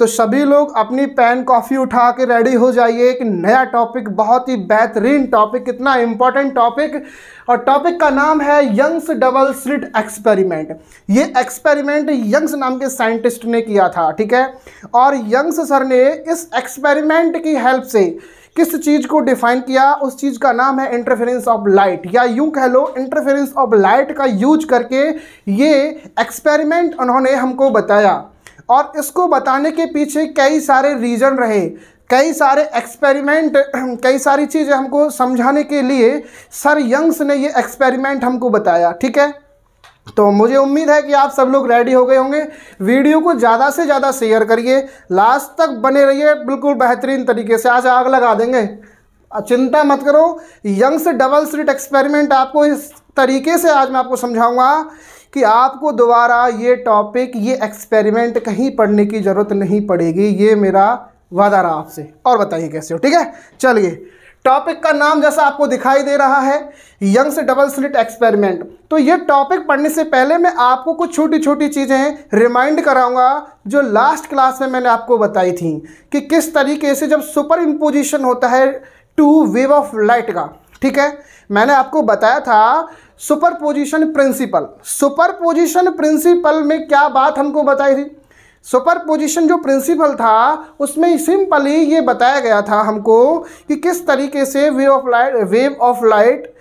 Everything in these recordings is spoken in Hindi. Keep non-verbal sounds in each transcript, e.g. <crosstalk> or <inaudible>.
तो सभी लोग अपनी पेन कॉफ़ी उठा के रेडी हो जाइए एक नया टॉपिक बहुत ही बेहतरीन टॉपिक इतना इम्पोर्टेंट टॉपिक और टॉपिक का नाम है यंग्स डबल स्लिट एक्सपेरिमेंट ये एक्सपेरिमेंट यंग्स नाम के साइंटिस्ट ने किया था ठीक है और यंग्स सर ने इस एक्सपेरिमेंट की हेल्प से किस चीज़ को डिफाइन किया उस चीज़ का नाम है इंटरफेरेंस ऑफ लाइट या यूं कह लो इंटरफेरेंस ऑफ लाइट का यूज करके ये एक्सपेरिमेंट उन्होंने हमको बताया और इसको बताने के पीछे कई सारे रीज़न रहे कई सारे एक्सपेरिमेंट <clears throat> कई सारी चीज़ें हमको समझाने के लिए सर यंग्स ने ये एक्सपेरिमेंट हमको बताया ठीक है तो मुझे उम्मीद है कि आप सब लोग रेडी हो गए होंगे वीडियो को ज़्यादा से ज़्यादा शेयर करिए लास्ट तक बने रहिए बिल्कुल बेहतरीन तरीके से आज आग लगा देंगे चिंता मत करो यंग्स डबल स्लिट एक्सपेरिमेंट आपको इस तरीके से आज मैं आपको समझाऊंगा कि आपको दोबारा ये टॉपिक ये एक्सपेरिमेंट कहीं पढ़ने की ज़रूरत नहीं पड़ेगी ये मेरा वादा रहा आपसे और बताइए कैसे हो ठीक है चलिए टॉपिक का नाम जैसा आपको दिखाई दे रहा है यंग्स डबल स्लिट एक्सपेरिमेंट तो ये टॉपिक पढ़ने से पहले मैं आपको कुछ छोटी छोटी चीज़ें रिमाइंड कराऊंगा जो लास्ट क्लास में मैंने आपको बताई थी कि किस तरीके से जब सुपर इम्पोजिशन होता है टू वेव ऑफ लाइट का ठीक है मैंने आपको बताया था सुपरपोजिशन प्रिंसिपल सुपरपोजिशन प्रिंसिपल में क्या बात हमको बताई थी सुपरपोजिशन जो प्रिंसिपल था उसमें सिंपली ये बताया गया था हमको कि किस तरीके से wave of light wave of light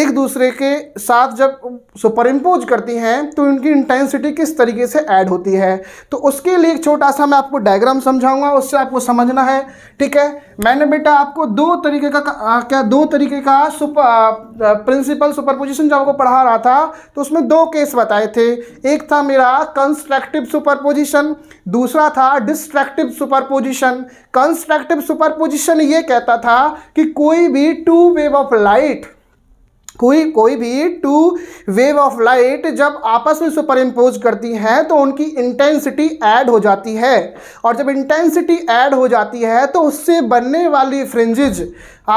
एक दूसरे के साथ जब सुपर इम्पोज करती हैं तो इनकी इंटेंसिटी किस तरीके से ऐड होती है तो उसके लिए एक छोटा सा मैं आपको डायग्राम समझाऊंगा उससे आपको समझना है ठीक है मैंने बेटा आपको दो तरीके का आ, क्या दो तरीके का सुपर प्रिंसिपल सुपरपोजिशन जब आपको पढ़ा रहा था तो उसमें दो केस बताए थे एक था मेरा कंस्ट्रक्टिव सुपरपोजिशन दूसरा था डिस्ट्रक्टिव सुपरपोजिशन कंस्ट्रक्टिव सुपरपोजिशन ये कहता था कि कोई भी टू वेव ऑफ लाइट हुई कोई भी टू वेव ऑफ लाइट जब आपस में सुपर इम्पोज करती हैं तो उनकी इंटेंसिटी ऐड हो जाती है और जब इंटेंसिटी ऐड हो जाती है तो उससे बनने वाली फ्रिंजिज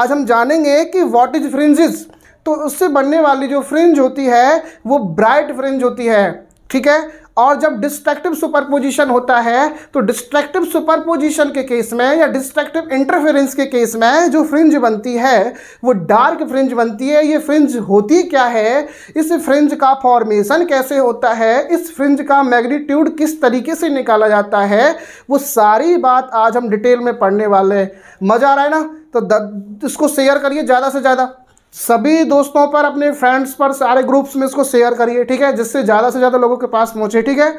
आज हम जानेंगे कि वॉट इज फ्रिंजिज तो उससे बनने वाली जो फ्रिंज होती है वो ब्राइट फ्रिंज होती है ठीक है और जब डिस्ट्रैक्टिव सुपरपोजिशन होता है तो डिस्ट्रैक्टिव सुपरपोजिशन के केस में या डिस्ट्रैक्टिव इंटरफेरेंस के केस में जो फ्रिंज बनती है वो डार्क फ्रिंज बनती है ये फ्रिंज होती क्या है इस फ्रिंज का फॉर्मेशन कैसे होता है इस फ्रिंज का मैग्नीट्यूड किस तरीके से निकाला जाता है वो सारी बात आज हम डिटेल में पढ़ने वाले हैं मज़ा आ रहा है ना तो इसको शेयर करिए ज़्यादा से ज़्यादा सभी दोस्तों पर अपने फ्रेंड्स पर सारे ग्रुप्स में इसको शेयर करिए ठीक है जिससे ज़्यादा से ज़्यादा लोगों के पास पहुँचे ठीक है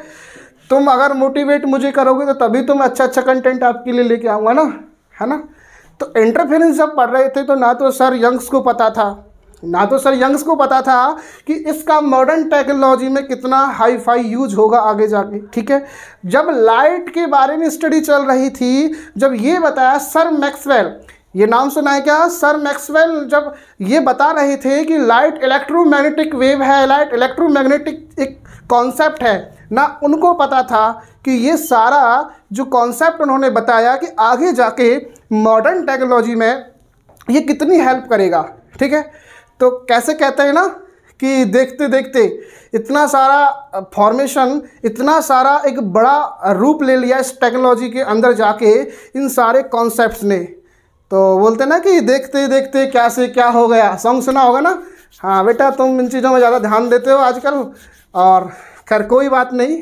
तुम अगर मोटिवेट मुझे करोगे तो तभी तुम तो अच्छा अच्छा कंटेंट आपके लिए लेके आऊँगा ना है ना तो इंटरफेरेंस जब पढ़ रहे थे तो ना तो सर यंग्स को पता था ना तो सर यंग्स को पता था कि इसका मॉडर्न टेक्नोलॉजी में कितना हाई फाई यूज होगा आगे जाके ठीक है जब लाइट के बारे में स्टडी चल रही थी जब ये बताया सर मैक्सवेल ये नाम सुना है क्या सर मैक्सवेल जब ये बता रहे थे कि लाइट इलेक्ट्रोमैग्नेटिक वेव है लाइट इलेक्ट्रोमैग्नेटिक एक कॉन्सेप्ट है ना उनको पता था कि ये सारा जो कॉन्सेप्ट उन्होंने बताया कि आगे जाके मॉडर्न टेक्नोलॉजी में ये कितनी हेल्प करेगा ठीक है तो कैसे कहते हैं ना कि देखते देखते इतना सारा फॉर्मेशन इतना सारा एक बड़ा रूप ले लिया इस टेक्नोलॉजी के अंदर जाके इन सारे कॉन्सेप्ट्स ने तो बोलते ना कि देखते देखते क्या से क्या हो गया सॉन्ग सुना होगा ना हाँ बेटा तुम इन चीज़ों में ज़्यादा ध्यान देते हो आजकल और खैर कोई बात नहीं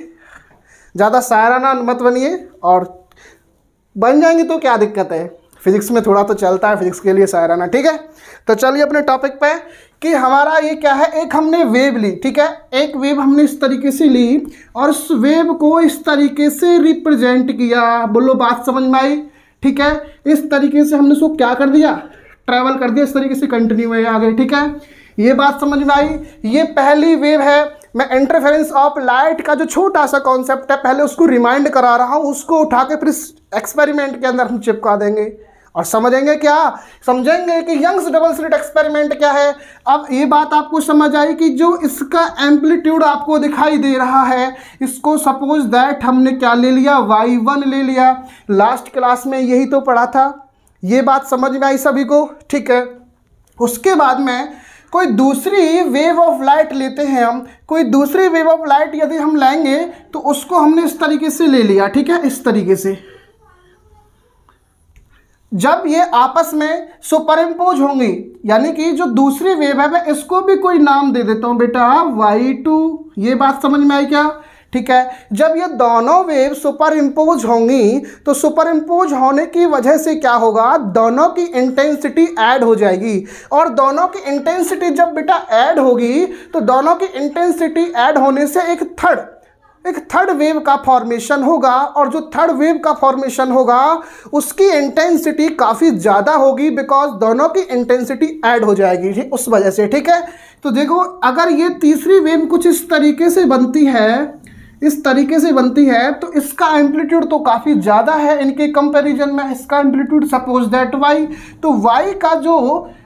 ज़्यादा सायराना मत बनिए और बन जाएंगे तो क्या दिक्कत है फिजिक्स में थोड़ा तो चलता है फिजिक्स के लिए सायराना ठीक है तो चलिए अपने टॉपिक पे कि हमारा ये क्या है एक हमने वेव ली ठीक है एक वेव हमने इस तरीके से ली और उस वेव को इस तरीके से रिप्रेजेंट किया बोलो बात समझ में आई ठीक है इस तरीके से हमने उसको क्या कर दिया ट्रैवल कर दिया इस तरीके से कंटिन्यू है आगे ठीक है ये बात समझ में आई ये पहली वेव है मैं इंटरफेरेंस ऑफ लाइट का जो छोटा सा कॉन्सेप्ट है पहले उसको रिमाइंड करा रहा हूँ उसको उठा के फिर इस एक्सपेरिमेंट के अंदर हम चिपका देंगे और समझेंगे क्या समझेंगे कि यंग्स डबल स्लिट एक्सपेरिमेंट क्या है अब ये बात आपको समझ आई कि जो इसका एम्पलीट्यूड आपको दिखाई दे रहा है इसको सपोज दैट हमने क्या ले लिया वाई वन ले लिया लास्ट क्लास में यही तो पढ़ा था ये बात समझ में आई सभी को ठीक है उसके बाद में कोई दूसरी वेव ऑफ लाइट लेते हैं हम कोई दूसरी वेव ऑफ लाइट यदि हम लाएंगे तो उसको हमने इस तरीके से ले लिया ठीक है इस तरीके से जब ये आपस में सुपर इम्पोज होंगी यानी कि जो दूसरी वेव है मैं इसको भी कोई नाम दे देता हूँ बेटा वाई टू ये बात समझ में आई क्या ठीक है जब ये दोनों वेव सुपर इम्पोज होंगी तो सुपर इम्पोज होने की वजह से क्या होगा दोनों की इंटेंसिटी ऐड हो जाएगी और दोनों की इंटेंसिटी जब बेटा ऐड होगी तो दोनों की इंटेंसिटी ऐड होने से एक थर्ड एक थर्ड वेव का फॉर्मेशन होगा और जो थर्ड वेव का फॉर्मेशन होगा उसकी इंटेंसिटी काफ़ी ज़्यादा होगी बिकॉज दोनों की इंटेंसिटी ऐड हो जाएगी ठीक उस वजह से ठीक है तो देखो अगर ये तीसरी वेव कुछ इस तरीके से बनती है इस तरीके से बनती है तो इसका एम्पलीट्यूड तो काफ़ी ज़्यादा है इनके कंपैरिजन में इसका एम्पलीट्यूड सपोज दैट वाई तो वाई का जो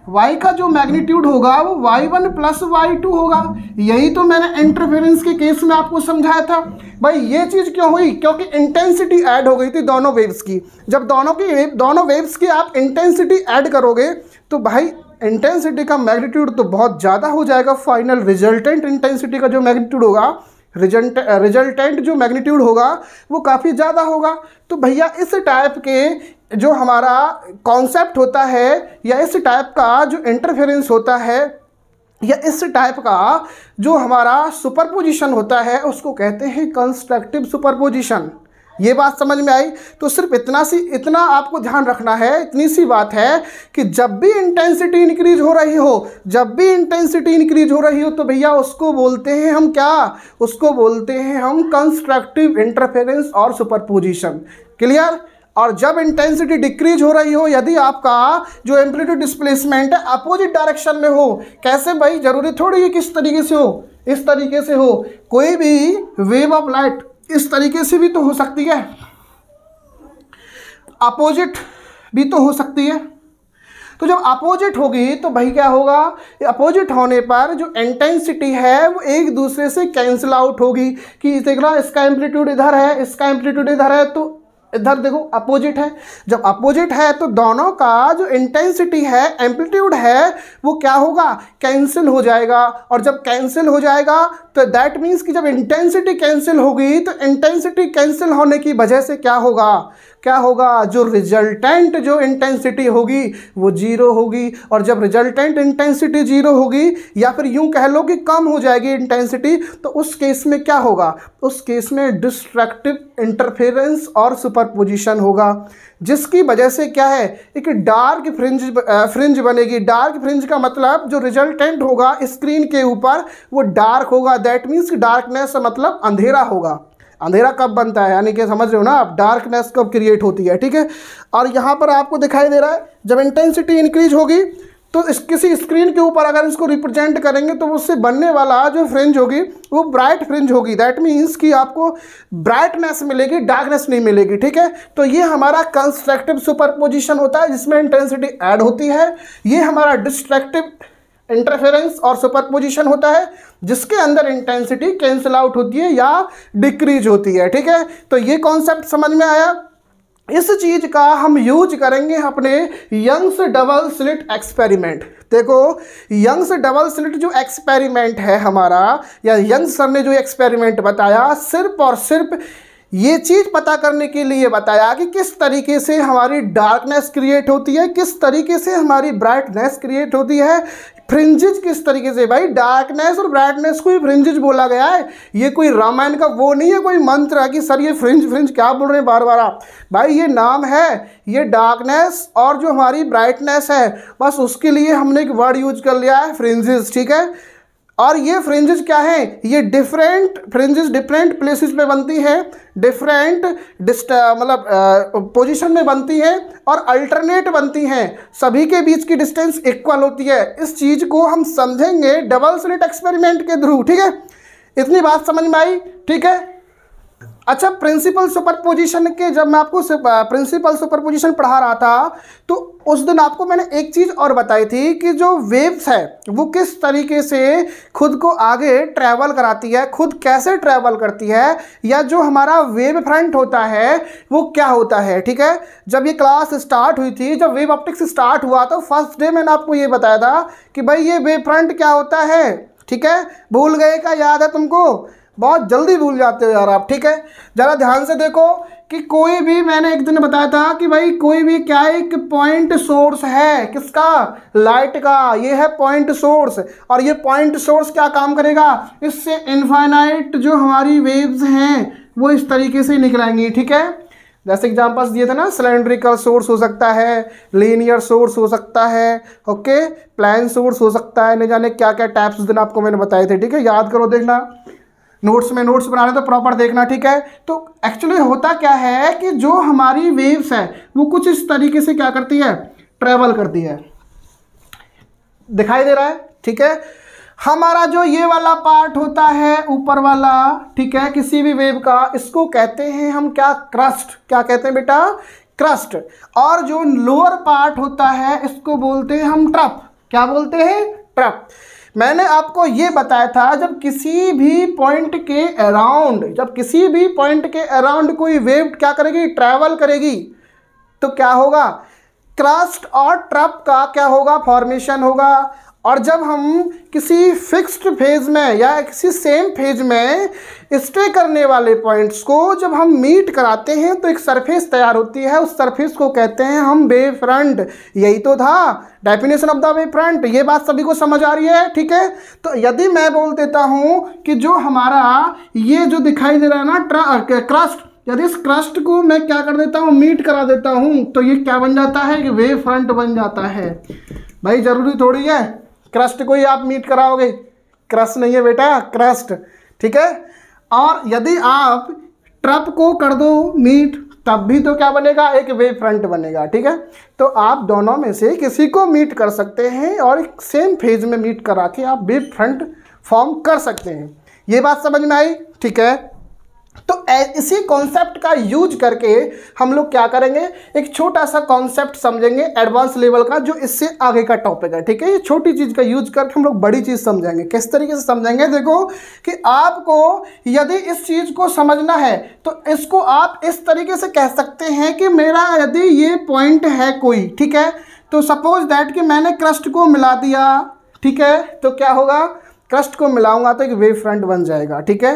वाई का जो मैग्नीट्यूड होगा वो Y one plus Y two होगा यही तो मैंने इंटरफेरेंस के केस में आपको समझाया था भाई ये चीज़ क्यों हुई क्योंकि इंटेंसिटी ऐड हो गई थी दोनों वेव्स की जब दोनों की दोनों वेव्स की आप इंटेंसिटी ऐड करोगे तो भाई इंटेंसिटी का मैग्नीट्यूड तो बहुत ज़्यादा हो जाएगा फाइनल रिजल्टेंट इंटेंसिटी का जो मैग्नीट्यूड होगा रिजल्ट रिजल्टेंट जो मैग्नीट्यूड होगा वो काफ़ी ज़्यादा होगा तो भैया इस टाइप के जो हमारा कॉन्सेप्ट होता है या इस टाइप का जो इंटरफेरेंस होता है या इस टाइप का जो हमारा सुपरपोजिशन होता है उसको कहते हैं कंस्ट्रक्टिव सुपरपोजिशन ये बात समझ में आई तो सिर्फ इतना सी इतना आपको ध्यान रखना है इतनी सी बात है कि जब भी इंटेंसिटी इंक्रीज हो रही हो जब भी इंटेंसिटी इंक्रीज हो रही हो तो भैया उसको बोलते हैं हम क्या उसको बोलते हैं हम कंस्ट्रक्टिव इंटरफेरेंस और सुपरपोजिशन क्लियर और जब इंटेंसिटी डिक्रीज हो रही हो यदि आपका जो एम्पलीट्यूड डिस्प्लेसमेंट है अपोजिट डायरेक्शन में हो कैसे भाई जरूरी थोड़ी है किस तरीके से हो इस तरीके से हो कोई भी वेव ऑफ लाइट इस तरीके से भी तो हो सकती है अपोजिट भी तो हो सकती है तो जब अपोजिट होगी तो भाई क्या होगा अपोजिट होने पर जो इंटेंसिटी है वो एक दूसरे से कैंसिल आउट होगी कि देख रहा इसका एम्पलीट्यूड इधर है इसका एम्पलीट्यूड इधर है तो इधर देखो अपोजिट है जब अपोजिट है तो दोनों का जो इंटेंसिटी है एम्पलीट्यूड है वो क्या होगा कैंसिल हो जाएगा और जब कैंसिल हो जाएगा तो दैट मीन्स कि जब इंटेंसिटी कैंसिल होगी तो इंटेंसिटी कैंसिल होने की वजह से क्या होगा क्या होगा जो रिजल्टेंट जो इंटेंसिटी होगी वो जीरो होगी और जब रिजल्टेंट इंटेंसिटी जीरो होगी या फिर यूं कह लो कि कम हो जाएगी इंटेंसिटी तो उस केस में क्या होगा उस केस में डिस्ट्रक्टिव इंटरफेरेंस और सुपरपोजिशन होगा जिसकी वजह से क्या है एक डार्क फ्रिंज फ्रिंज बनेगी डार्क फ्रिंज का मतलब जो रिजल्टेंट होगा स्क्रीन के ऊपर वो डार्क होगा दैट मीन्स डार्कनेस मतलब अंधेरा होगा अंधेरा कब बनता है यानी कि समझ रहे हो ना आप डार्कनेस कब क्रिएट होती है ठीक है और यहाँ पर आपको दिखाई दे रहा है जब इंटेंसिटी इंक्रीज होगी तो इस किसी स्क्रीन के ऊपर अगर इसको रिप्रेजेंट करेंगे तो उससे बनने वाला जो फ्रिंज होगी वो ब्राइट फ्रिंज होगी दैट मीन्स कि आपको ब्राइटनेस मिलेगी डार्कनेस नहीं मिलेगी ठीक है तो ये हमारा कंस्ट्रक्टिव सुपरपोजिशन होता है जिसमें इंटेंसिटी ऐड होती है ये हमारा डिस्ट्रक्टिव इंटरफेरेंस और सुपरपोजिशन होता है जिसके अंदर इंटेंसिटी कैंसिल आउट होती है या डिक्रीज होती है ठीक है तो ये कॉन्सेप्ट समझ में आया इस चीज़ का हम यूज करेंगे अपने यंग्स डबल स्लिट एक्सपेरिमेंट देखो यंग्स डबल स्लिट जो एक्सपेरिमेंट है हमारा या यंग्स सर ने जो एक्सपेरिमेंट बताया सिर्फ और सिर्फ ये चीज़ पता करने के लिए बताया कि किस तरीके से हमारी डार्कनेस क्रिएट होती है किस तरीके से हमारी ब्राइटनेस क्रिएट होती है फ्रिंजिज किस तरीके से भाई डार्कनेस और ब्राइटनेस को ही फ्रिंजिज बोला गया है ये कोई रामायण का वो नहीं है कोई मंत्र है कि सर ये फ्रिंज फ्रिंज क्या बोल रहे हैं बार बार आप भाई ये नाम है ये डार्कनेस और जो हमारी ब्राइटनेस है बस उसके लिए हमने एक वर्ड यूज कर लिया है फ्रिंजिज ठीक है और ये फ्रेंजेस क्या है ये डिफरेंट फ्रेंजेस डिफरेंट प्लेसेस पे बनती है डिफरेंट डिस्ट मतलब पोजीशन में बनती है और अल्टरनेट बनती हैं सभी के बीच की डिस्टेंस इक्वल होती है इस चीज़ को हम समझेंगे डबल स्लिट एक्सपेरिमेंट के थ्रू ठीक है इतनी बात समझ में आई ठीक है अच्छा प्रिंसिपल सुपरपोजिशन के जब मैं आपको प्रिंसिपल सुपरपोजिशन पढ़ा रहा था तो उस दिन आपको मैंने एक चीज़ और बताई थी कि जो वेव्स है वो किस तरीके से खुद को आगे ट्रैवल कराती है खुद कैसे ट्रैवल करती है या जो हमारा वेव फ्रंट होता है वो क्या होता है ठीक है जब ये क्लास स्टार्ट हुई थी जब वेव ऑप्टिक्स स्टार्ट हुआ तो फर्स्ट डे मैंने आपको ये बताया था कि भाई ये वेव फ्रंट क्या होता है ठीक है भूल गए का याद है तुमको बहुत जल्दी भूल जाते हो यार आप ठीक है ज़रा ध्यान से देखो कि कोई भी मैंने एक दिन बताया था कि भाई कोई भी क्या एक पॉइंट सोर्स है किसका लाइट का ये है पॉइंट सोर्स और ये पॉइंट सोर्स क्या काम करेगा इससे इनफाइनाइट जो हमारी वेव्स हैं वो इस तरीके से आएंगी ठीक है जैसे एग्जाम्पल्स दिए थे ना सिलेंड्रिकल सोर्स हो सकता है लीनियर सोर्स हो सकता है ओके प्लान सोर्स हो सकता है नहीं जाने क्या क्या टाइप्स दिन आपको मैंने बताए थे ठीक है याद करो देखना नोट्स में नोट्स बना रहे तो प्रॉपर देखना ठीक है तो एक्चुअली होता क्या है कि जो हमारी वेव्स है वो कुछ इस तरीके से क्या करती है ट्रेवल करती है दिखाई दे रहा है ठीक है हमारा जो ये वाला पार्ट होता है ऊपर वाला ठीक है किसी भी वेव का इसको कहते हैं हम क्या क्रस्ट क्या कहते हैं बेटा क्रस्ट और जो लोअर पार्ट होता है इसको बोलते हैं हम ट्रप क्या बोलते हैं ट्रप मैंने आपको ये बताया था जब किसी भी पॉइंट के अराउंड जब किसी भी पॉइंट के अराउंड कोई वेव क्या करेगी ट्रैवल करेगी तो क्या होगा क्रस्ट और ट्रप का क्या होगा फॉर्मेशन होगा और जब हम किसी फिक्स्ड फेज में या किसी सेम फेज में स्टे करने वाले पॉइंट्स को जब हम मीट कराते हैं तो एक सरफेस तैयार होती है उस सरफेस को कहते हैं हम वे फ्रंट यही तो था definition of the wave front ये बात सभी को समझ आ रही है ठीक है तो यदि मैं बोल देता हूँ कि जो हमारा ये जो दिखाई दे रहा है ना क्रस्ट यदि इस क्रस्ट को मैं क्या कर देता हूँ मीट करा देता हूँ तो ये क्या बन जाता है कि वे फ्रंट बन जाता है भाई ज़रूरी थोड़ी है क्रस्ट को ही आप मीट कराओगे क्रस्ट नहीं है बेटा क्रस्ट ठीक है और यदि आप ट्रप को कर दो मीट तब भी तो क्या बनेगा एक वे फ्रंट बनेगा ठीक है तो आप दोनों में से किसी को मीट कर सकते हैं और एक सेम फेज में मीट करा के आप वे फ्रंट फॉर्म कर सकते हैं ये बात समझ में आई ठीक है तो इसी कॉन्सेप्ट का यूज करके हम लोग क्या करेंगे एक छोटा सा कॉन्सेप्ट समझेंगे एडवांस लेवल का जो इससे आगे का टॉपिक है ठीक है ये छोटी चीज़ का यूज करके हम लोग बड़ी चीज़ समझेंगे किस तरीके से समझेंगे देखो कि आपको यदि इस चीज़ को समझना है तो इसको आप इस तरीके से कह सकते हैं कि मेरा यदि ये पॉइंट है कोई ठीक है तो सपोज दैट कि मैंने क्रस्ट को मिला दिया ठीक है तो क्या होगा क्रस्ट को मिलाऊंगा तो एक वेव फ्रंट बन जाएगा ठीक है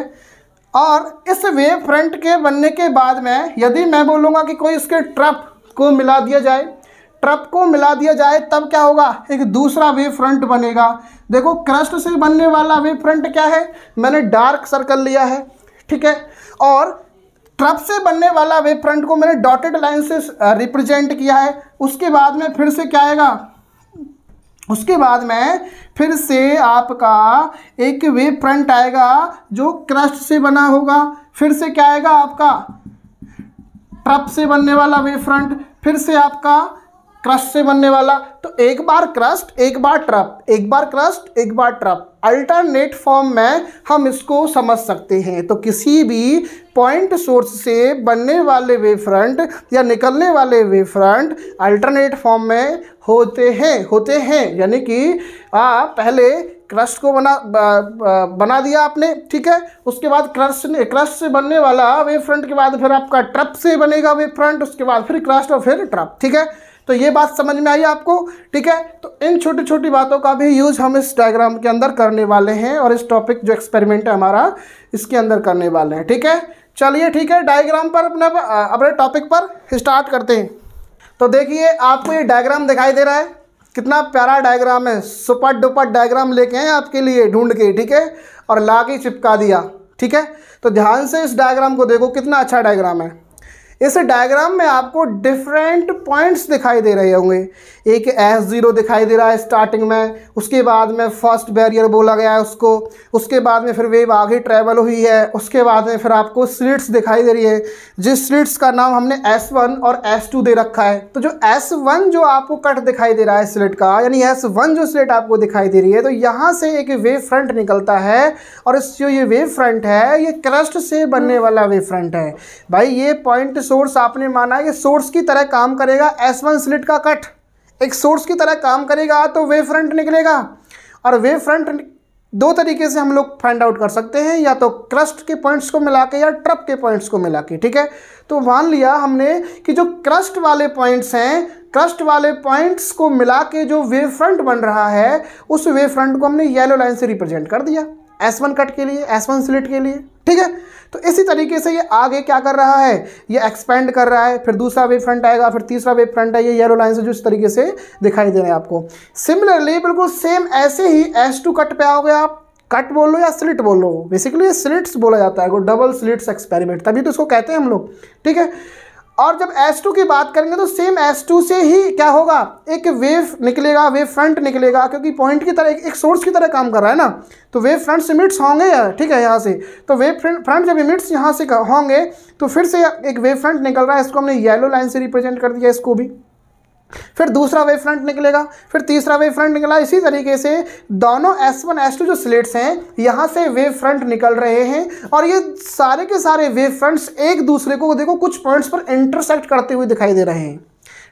और इस वेव फ्रंट के बनने के बाद में यदि मैं बोलूँगा कि कोई इसके ट्रप को मिला दिया जाए ट्रप को मिला दिया जाए तब क्या होगा एक दूसरा वेव फ्रंट बनेगा देखो क्रस्ट से बनने वाला वेव फ्रंट क्या है मैंने डार्क सर्कल लिया है ठीक है और ट्रप से बनने वाला वेव फ्रंट को मैंने डॉटेड लाइन से रिप्रेजेंट किया है उसके बाद में फिर से क्या आएगा उसके बाद में फिर से आपका एक वे फ्रंट आएगा जो क्रस्ट से बना होगा फिर से क्या आएगा आपका ट्रप से बनने वाला वे फ्रंट फिर से आपका क्रस्ट से बनने वाला तो एक बार क्रस्ट एक बार ट्रप एक बार क्रस्ट एक बार ट्रप अल्टरनेट फॉर्म में हम इसको समझ सकते हैं तो किसी भी पॉइंट सोर्स से बनने वाले वे फ्रंट या निकलने वाले वे फ्रंट अल्टरनेट फॉर्म में होते हैं होते हैं यानी कि आ, पहले क्रस्ट को बना बना दिया आपने ठीक है उसके बाद क्रस्ट ने क्रस्ट से बनने वाला वे फ्रंट के बाद फिर आपका ट्रप से बनेगा वे फ्रंट उसके बाद फिर क्रस्ट और फिर ट्रप ठीक है तो ये बात समझ में आई आपको ठीक है तो इन छोटी छोटी बातों का भी यूज़ हम इस डायग्राम के अंदर करने वाले हैं और इस टॉपिक जो एक्सपेरिमेंट है हमारा इसके अंदर करने वाले हैं ठीक है चलिए ठीक है डायग्राम पर अपने अपने टॉपिक पर स्टार्ट करते हैं तो देखिए आपको ये डायग्राम दिखाई दे रहा है कितना प्यारा डायग्राम है सुपर डुपर डायग्राम लेके आए आपके लिए ढूंढ के ठीक है और ला के चिपका दिया ठीक है तो ध्यान से इस डायग्राम को देखो कितना अच्छा डायग्राम है इस डायग्राम में आपको डिफरेंट पॉइंट्स दिखाई दे रहे होंगे एक एस ज़ीरो दिखाई दे रहा है स्टार्टिंग में उसके बाद में फर्स्ट बैरियर बोला गया है उसको उसके बाद में फिर वेव आगे ट्रैवल हुई है उसके बाद में फिर आपको स्लिट्स दिखाई दे रही है जिस स्लिट्स का नाम हमने एस वन और एस टू दे रखा है तो जो एस वन जो आपको कट दिखाई दे रहा है स्लिट का यानी एस वन जो स्लिट आपको दिखाई दे रही है तो यहाँ से एक वेव फ्रंट निकलता है और इस जो ये वेव फ्रंट है ये क्रस्ट से बनने वाला वेव फ्रंट है भाई ये पॉइंट सोर्स आपने माना है ये सोर्स की तरह काम करेगा एस वन स्लिट का कट एक सोर्स की तरह काम करेगा तो वेव फ्रंट निकलेगा और वेव फ्रंट दो तरीके से हम लोग फाइंड आउट कर सकते हैं या तो क्रस्ट के पॉइंट्स को मिला के या ट्रप के पॉइंट्स को मिला के ठीक है तो मान लिया हमने कि जो क्रस्ट वाले पॉइंट्स हैं क्रस्ट वाले पॉइंट्स को मिला के जो वेव फ्रंट बन रहा है उस वेव फ्रंट को हमने येलो लाइन से रिप्रेजेंट कर दिया एस वन कट के लिए एस वन स्लिट के लिए ठीक है तो इसी तरीके से ये आगे क्या कर रहा है ये एक्सपेंड कर रहा है फिर दूसरा वेब फ्रंट आएगा फिर तीसरा वेब फ्रंट है ये येलो लाइन से जो इस तरीके से दिखाई दे रहे हैं आपको सिमिलरली बिल्कुल सेम ऐसे ही एस टू कट पे आओगे आप कट बोल लो या स्लिट बोल लो बेसिकली स्लिट्स बोला जाता है डबल स्लिट्स एक्सपेरिमेंट तभी तो इसको कहते हैं हम लोग ठीक है और जब S2 की बात करेंगे तो सेम S2 से ही क्या होगा एक वेव निकलेगा वेव फ्रंट निकलेगा क्योंकि पॉइंट की तरह एक, एक सोर्स की तरह काम कर रहा है ना तो वेव फ्रंट्स इमिट्स होंगे ठीक है यहाँ से तो वेव फ्रंट जब इमिट्स यहाँ से होंगे तो फिर से एक वेव फ्रंट निकल रहा है इसको हमने येलो लाइन से रिप्रेजेंट कर दिया इसको भी फिर दूसरा वेव फ्रंट निकलेगा फिर तीसरा वेव फ्रंट निकला इसी तरीके से दोनों S1 S2 जो स्लेट्स हैं यहाँ से वेव फ्रंट निकल रहे हैं और ये सारे के सारे वेव फ्रंट्स एक दूसरे को देखो कुछ पॉइंट्स पर इंटरसेक्ट करते हुए दिखाई दे रहे हैं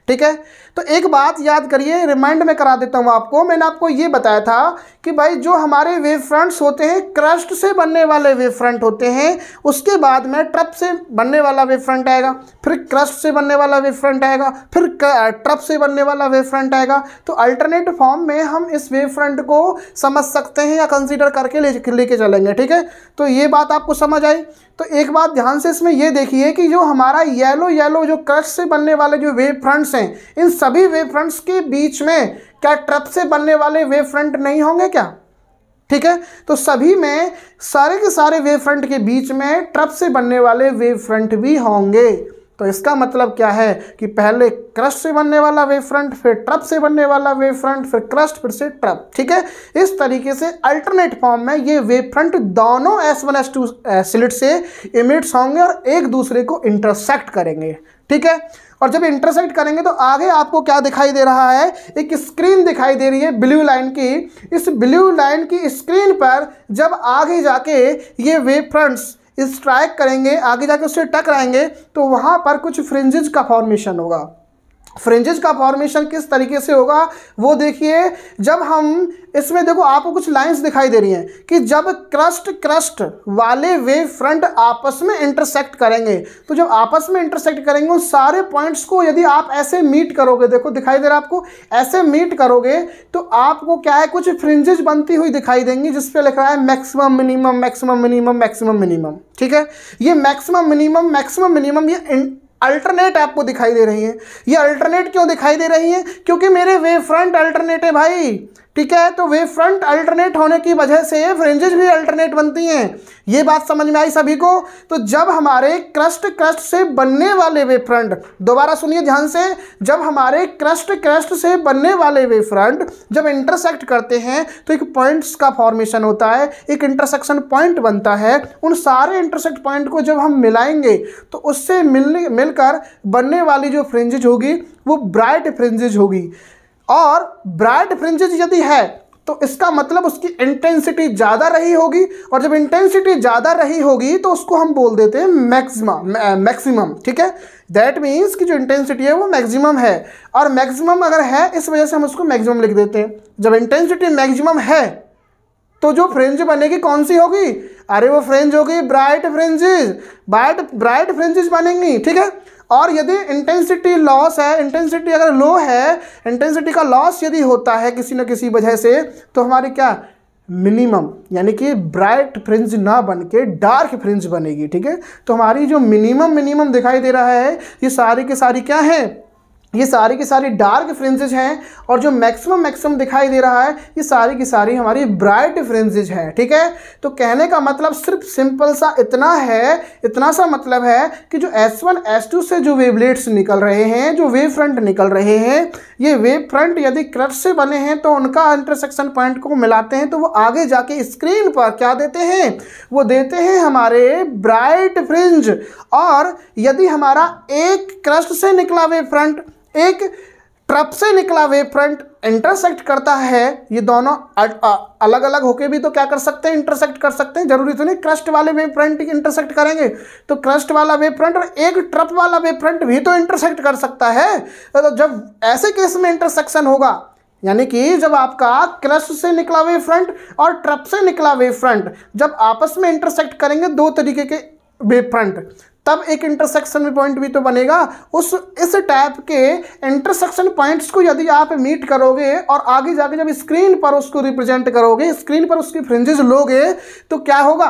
ठीक है तो एक बात याद करिए रिमाइंड में करा देता हूँ आपको मैंने आपको ये बताया था कि भाई जो हमारे वेव फ्रंट्स होते हैं क्रस्ट से बनने वाले वेव फ्रंट होते हैं उसके बाद में ट्रप से बनने वाला वेव फ्रंट आएगा फिर क्रस्ट से बनने वाला वेव फ्रंट आएगा फिर ट्रप से बनने वाला वेव फ्रंट आएगा तो अल्टरनेट फॉर्म में हम इस वेव फ्रंट को समझ सकते हैं या कंसिडर करके लेके चलेंगे ठीक है तो ये बात आपको समझ आई तो एक बात ध्यान से इसमें यह देखिए कि जो हमारा येलो येलो जो क्रस्ट से बनने वाले जो वेव फ्रंट्स हैं इन सभी वेव फ्रंट्स के बीच में क्या ट्रप से बनने वाले वेव फ्रंट नहीं होंगे क्या ठीक है तो सभी में सारे के सारे वेव फ्रंट के बीच में ट्रप से बनने वाले वेव फ्रंट भी होंगे तो इसका मतलब क्या है कि पहले क्रस्ट से बनने वाला वेव फ्रंट फिर ट्रप से बनने वाला वेव फ्रंट फिर क्रस्ट फिर से ट्रप ठीक है इस तरीके से अल्टरनेट फॉर्म में ये वेव फ्रंट दोनों S one S two slit से इमिट्स होंगे और एक दूसरे को इंटरसेक्ट करेंगे ठीक है और जब इंटरसेक्ट करेंगे तो आगे आपको क्या दिखाई दे रहा है एक स्क्रीन दिखाई दे रही है ब्लू लाइन की इस ब्लू लाइन की स्क्रीन पर जब आगे जाके ये वे फ्रंट्स स्ट्राइक करेंगे आगे जाके उससे टकराएंगे तो वहाँ पर कुछ फ्रिंजिज का फॉर्मेशन होगा फ्रेंजेज का फॉर्मेशन किस तरीके से होगा वो देखिए जब हम इसमें देखो आपको कुछ लाइंस दिखाई दे रही हैं कि जब क्रस्ट क्रस्ट वाले वे फ्रंट आपस में इंटरसेक्ट करेंगे तो जब आपस में इंटरसेक्ट करेंगे उन सारे पॉइंट्स को यदि आप ऐसे मीट करोगे देखो दिखाई दे रहा है आपको ऐसे मीट करोगे तो आपको क्या है कुछ फ्रिंजेज बनती हुई दिखाई देंगी जिसपे लिख रहा है maximum minimum maximum minimum maximum minimum ठीक है ये मैक्सिमम मिनिमम मैक्सिमम मिनिमम ये अल्टरनेट आपको दिखाई दे रही है ये अल्टरनेट क्यों दिखाई दे रही है क्योंकि मेरे वेव फ्रंट अल्टरनेट है भाई ठीक है तो वे फ्रंट अल्टरनेट होने की वजह से फ्रेंजेज भी अल्टरनेट बनती हैं ये बात समझ में आई सभी को तो जब हमारे क्रस्ट क्रस्ट से बनने वाले वे फ्रंट दोबारा सुनिए ध्यान से जब हमारे क्रस्ट क्रस्ट से बनने वाले वे फ्रंट जब इंटरसेक्ट करते हैं तो एक पॉइंट्स का फॉर्मेशन होता है एक इंटरसेक्शन पॉइंट बनता है उन सारे इंटरसेक्ट पॉइंट को जब हम मिलाएंगे तो उससे मिलने मिलकर बनने वाली जो फ्रेंजेज होगी वो ब्राइट फ्रेंजेज होगी और ब्राइट फ्रिंजेज यदि है तो इसका मतलब उसकी इंटेंसिटी ज़्यादा रही होगी और जब इंटेंसिटी ज़्यादा रही होगी तो उसको हम बोल देते हैं मैक्सिमा मैक्सिमम ठीक है दैट मीन्स कि जो इंटेंसिटी है वो मैक्सिमम है और मैक्सिमम अगर है इस वजह से हम उसको मैक्सिमम लिख देते हैं जब इंटेंसिटी मैक्सिमम है तो जो फ्रिंज बनेगी कौन सी होगी अरे वो फ्रेंज हो गई bright fringes bright bright fringes बनेंगी ठीक है और यदि इंटेंसिटी लॉस है इंटेंसिटी अगर लो है इंटेंसिटी का लॉस यदि होता है किसी न किसी वजह से तो हमारे क्या मिनिमम यानी कि ब्राइट फ्रिंज ना बन के डार्क फ्रिंज बनेगी ठीक है तो हमारी जो मिनिमम मिनिमम दिखाई दे रहा है ये सारी के सारी क्या है ये सारी की सारी डार्क डिफरेंसेज हैं और जो मैक्सिमम मैक्सिमम दिखाई दे रहा है ये सारी की सारी हमारी ब्राइट डिफरेंसेज हैं ठीक है तो कहने का मतलब सिर्फ सिंपल सा इतना है इतना सा मतलब है कि जो S1 S2 से जो वेवलेट्स निकल रहे हैं जो वेव फ्रंट निकल रहे हैं ये वेव फ्रंट यदि क्रश से बने हैं तो उनका इंटरसेक्शन पॉइंट को मिलाते हैं तो वो आगे जाके स्क्रीन पर क्या देते हैं वो देते हैं हमारे ब्राइट फ्रिंज और यदि हमारा एक क्रस्ट से निकला वेव फ्रंट एक ट्रप से निकला वेव फ्रंट इंटरसेक्ट करता है ये दोनों अलग अलग होके भी तो क्या कर सकते हैं इंटरसेक्ट कर सकते हैं जरूरी तो नहीं क्रस्ट वाले वेव फ्रंट इंटरसेक्ट करेंगे तो क्रस्ट वाला वेव फ्रंट और एक ट्रप वाला वेव फ्रंट भी तो इंटरसेक्ट कर सकता है तो जब ऐसे केस में इंटरसेक्शन होगा यानी कि जब आपका क्रस्ट से निकला वेव फ्रंट और ट्रप से निकला वेव फ्रंट जब आपस में इंटरसेक्ट करेंगे दो तरीके के वेव फ्रंट तब एक इंटरसेक्शन पॉइंट भी तो बनेगा उस इस टाइप के इंटरसेक्शन पॉइंट्स को यदि आप मीट करोगे और आगे जाके जब स्क्रीन पर उसको रिप्रेजेंट करोगे स्क्रीन पर उसकी फ्रिंजेस लोगे तो क्या होगा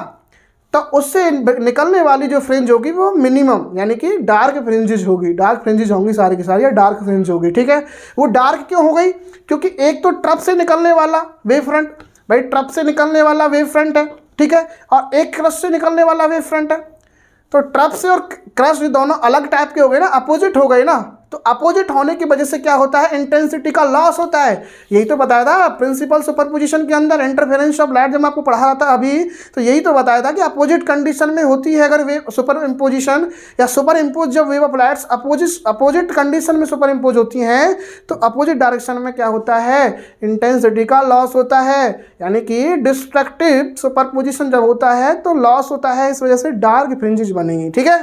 तो उससे निकलने वाली जो फ्रिंज होगी वो मिनिमम यानी कि डार्क फ्रिंजेज होगी डार्क फ्रिंजेज होंगी सारी की सारी या डार्क फ्रिंज होगी ठीक है वो डार्क क्यों हो गई क्योंकि एक तो ट्रप से निकलने वाला वेव फ्रंट भाई ट्रप से निकलने वाला वेव फ्रंट है ठीक है और एक क्रश से निकलने वाला वेव फ्रंट है तो ट्रप्स और क्रश दोनों अलग टाइप के हो गए ना अपोजिट हो गए ना तो अपोजिट होने की वजह से क्या होता है इंटेंसिटी का लॉस होता है यही तो बताया था प्रिंसिपल सुपरपोजिशन के अंदर इंटरफेरेंस ऑफ लाइट जब आपको पढ़ा रहा था अभी तो यही तो बताया था कि अपोजिट कंडीशन में होती है अगर वेव सुपर इम्पोजिशन या सुपर इम्पोज जब wave of lights opposite opposite condition में सुपर इम्पोज होती हैं तो अपोजिट डायरेक्शन में क्या होता है इंटेंसिटी का लॉस होता है यानी कि डिस्ट्रक्टिव सुपरपोजिशन जब होता है तो लॉस होता है इस वजह से डार्क फ्रिंजिज बनेंगी ठीक है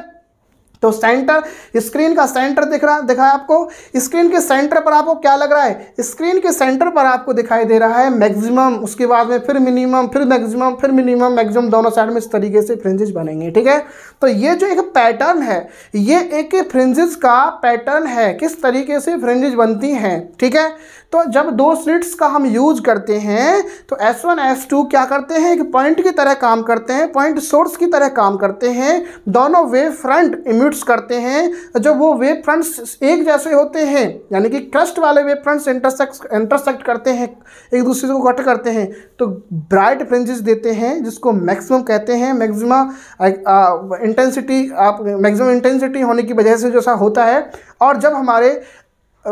तो सेंटर स्क्रीन का सेंटर दिख रहा दिखा है आपको स्क्रीन के सेंटर पर आपको क्या लग रहा है स्क्रीन के सेंटर पर आपको दिखाई दे रहा है मैक्सिमम उसके बाद में फिर मिनिमम फिर मैक्सिमम फिर मिनिमम मैक्सिमम दोनों साइड में इस तरीके से फ्रिंजेस बनेंगे ठीक है तो ये जो एक पैटर्न है ये एक फ्रिंजेस का पैटर्न है किस तरीके से फ्रिंजेस बनती हैं ठीक है तो जब दो स्लिट्स का हम यूज करते हैं तो एस वन एस टू क्या करते हैं एक पॉइंट की तरह काम करते हैं पॉइंट सोर्स की तरह काम करते हैं दोनों वेव फ्रंट इम्यूट्स करते हैं जब वो वेव फ्रंट्स एक जैसे होते हैं यानी कि क्रस्ट वाले वेव फ्रंट्स इंटरसेक्ट इंटरसेक्ट करते हैं एक दूसरे को कट करते हैं तो ब्राइट फ्रेंजेस देते हैं जिसको मैक्सिमम कहते हैं मैक्सिमा इंटेंसिटी आप मैक्सिमम इंटेंसिटी होने की वजह से जैसा होता है और जब हमारे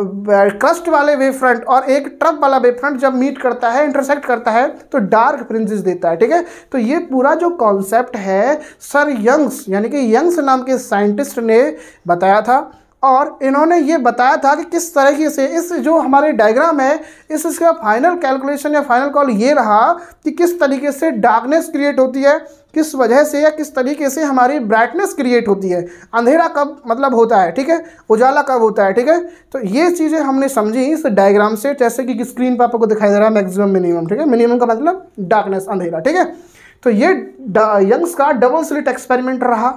क्रस्ट वाले वे फ्रंट और एक ट्रप वाला वे फ्रंट जब मीट करता है इंटरसेक्ट करता है तो डार्क फ्रिंजेस देता है ठीक है तो ये पूरा जो कॉन्सेप्ट है सर यंग्स यानी कि यंग्स नाम के साइंटिस्ट ने बताया था और इन्होंने ये बताया था कि किस तरीके से इस जो हमारे डायग्राम है इस इसका फाइनल कैलकुलेशन या फाइनल कॉल ये रहा कि किस तरीके से डार्कनेस क्रिएट होती है किस वजह से या किस तरीके से हमारी ब्राइटनेस क्रिएट होती है अंधेरा कब मतलब होता है ठीक है उजाला कब होता है ठीक है तो ये चीज़ें हमने समझी इस डायग्राम से जैसे कि स्क्रीन पर आपको दिखाई दे रहा है मैक्सिमम मिनिमम ठीक है मिनिमम का मतलब डार्कनेस अंधेरा ठीक है तो ये यंग्स का डबल स्लिट एक्सपेरिमेंट रहा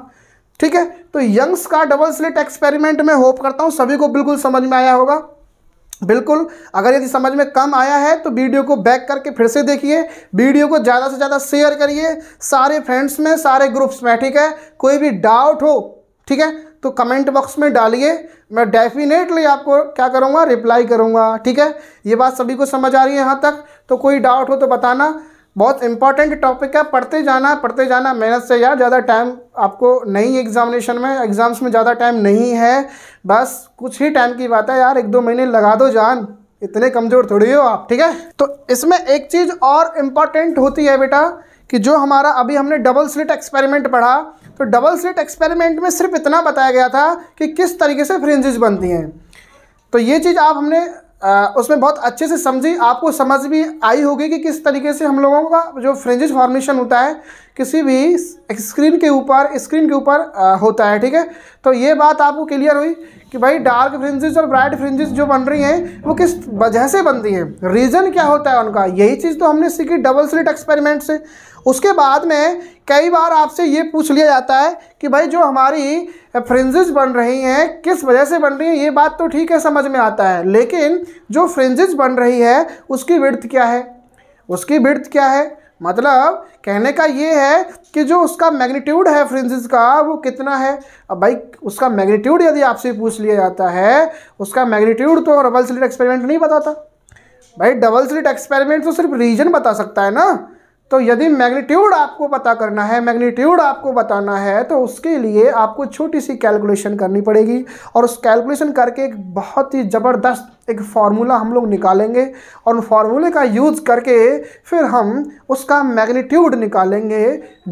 ठीक है तो यंग्स का डबल स्लिट एक्सपेरिमेंट में होप करता हूँ सभी को बिल्कुल समझ में आया होगा बिल्कुल अगर यदि समझ में कम आया है तो वीडियो को बैक करके फिर से देखिए वीडियो को ज़्यादा से ज़्यादा शेयर करिए सारे फ्रेंड्स में सारे ग्रुप्स में ठीक है कोई भी डाउट हो ठीक है तो कमेंट बॉक्स में डालिए मैं डेफिनेटली आपको क्या करूँगा रिप्लाई करूँगा ठीक है ये बात सभी को समझ आ रही है यहाँ तक तो कोई डाउट हो तो बताना बहुत इंपॉर्टेंट टॉपिक है पढ़ते जाना पढ़ते जाना मेहनत से यार ज़्यादा टाइम आपको नहीं एग्जामिनेशन में एग्ज़ाम्स में ज़्यादा टाइम नहीं है बस कुछ ही टाइम की बात है यार एक दो महीने लगा दो जान इतने कमज़ोर थोड़ी हो आप ठीक है तो इसमें एक चीज़ और इम्पॉर्टेंट होती है बेटा कि जो हमारा अभी हमने डबल स्लिट एक्सपेरिमेंट पढ़ा तो डबल स्लिट एक्सपेरिमेंट में सिर्फ इतना बताया गया था कि किस तरीके से फ्रिंजेस बनती हैं तो ये चीज़ आप हमने उसमें बहुत अच्छे से समझी आपको समझ भी आई होगी कि किस तरीके से हम लोगों का जो फ्रिंजेस फॉर्मेशन होता है किसी भी स्क्रीन के ऊपर स्क्रीन के ऊपर होता है ठीक है तो ये बात आपको क्लियर हुई कि भाई डार्क फ्रिंजेस और ब्राइट फ्रिंजेस जो बन रही हैं वो किस वजह से बन रही हैं रीज़न क्या होता है उनका यही चीज़ तो हमने सीखी डबल स्लिट एक्सपेरिमेंट से उसके बाद में कई बार आपसे ये पूछ लिया जाता है कि भाई जो हमारी फ्रिंजेस बन रही हैं किस वजह से बन रही हैं ये बात तो ठीक है समझ में आता है लेकिन जो फ्रिंजेस बन रही है उसकी वृत्त क्या है उसकी वृत्त क्या है मतलब कहने का ये है कि जो उसका मैग्नीट्यूड है फ्रिंजेस का वो कितना है अब भाई उसका मैग्नीट्यूड यदि आपसे पूछ लिया जाता है उसका मैग्नीट्यूड तो डबल स्लिट एक्सपेरिमेंट नहीं बताता भाई डबल स्लिट एक्सपेरिमेंट तो सिर्फ रीजन बता सकता है ना तो यदि मैग्नीट्यूड आपको पता करना है मैग्नीट्यूड आपको बताना है तो उसके लिए आपको छोटी सी कैलकुलेशन करनी पड़ेगी और उस कैलकुलेशन करके एक बहुत ही ज़बरदस्त एक फार्मूला हम लोग निकालेंगे और उन फार्मूले का यूज़ करके फिर हम उसका मैग्नीट्यूड निकालेंगे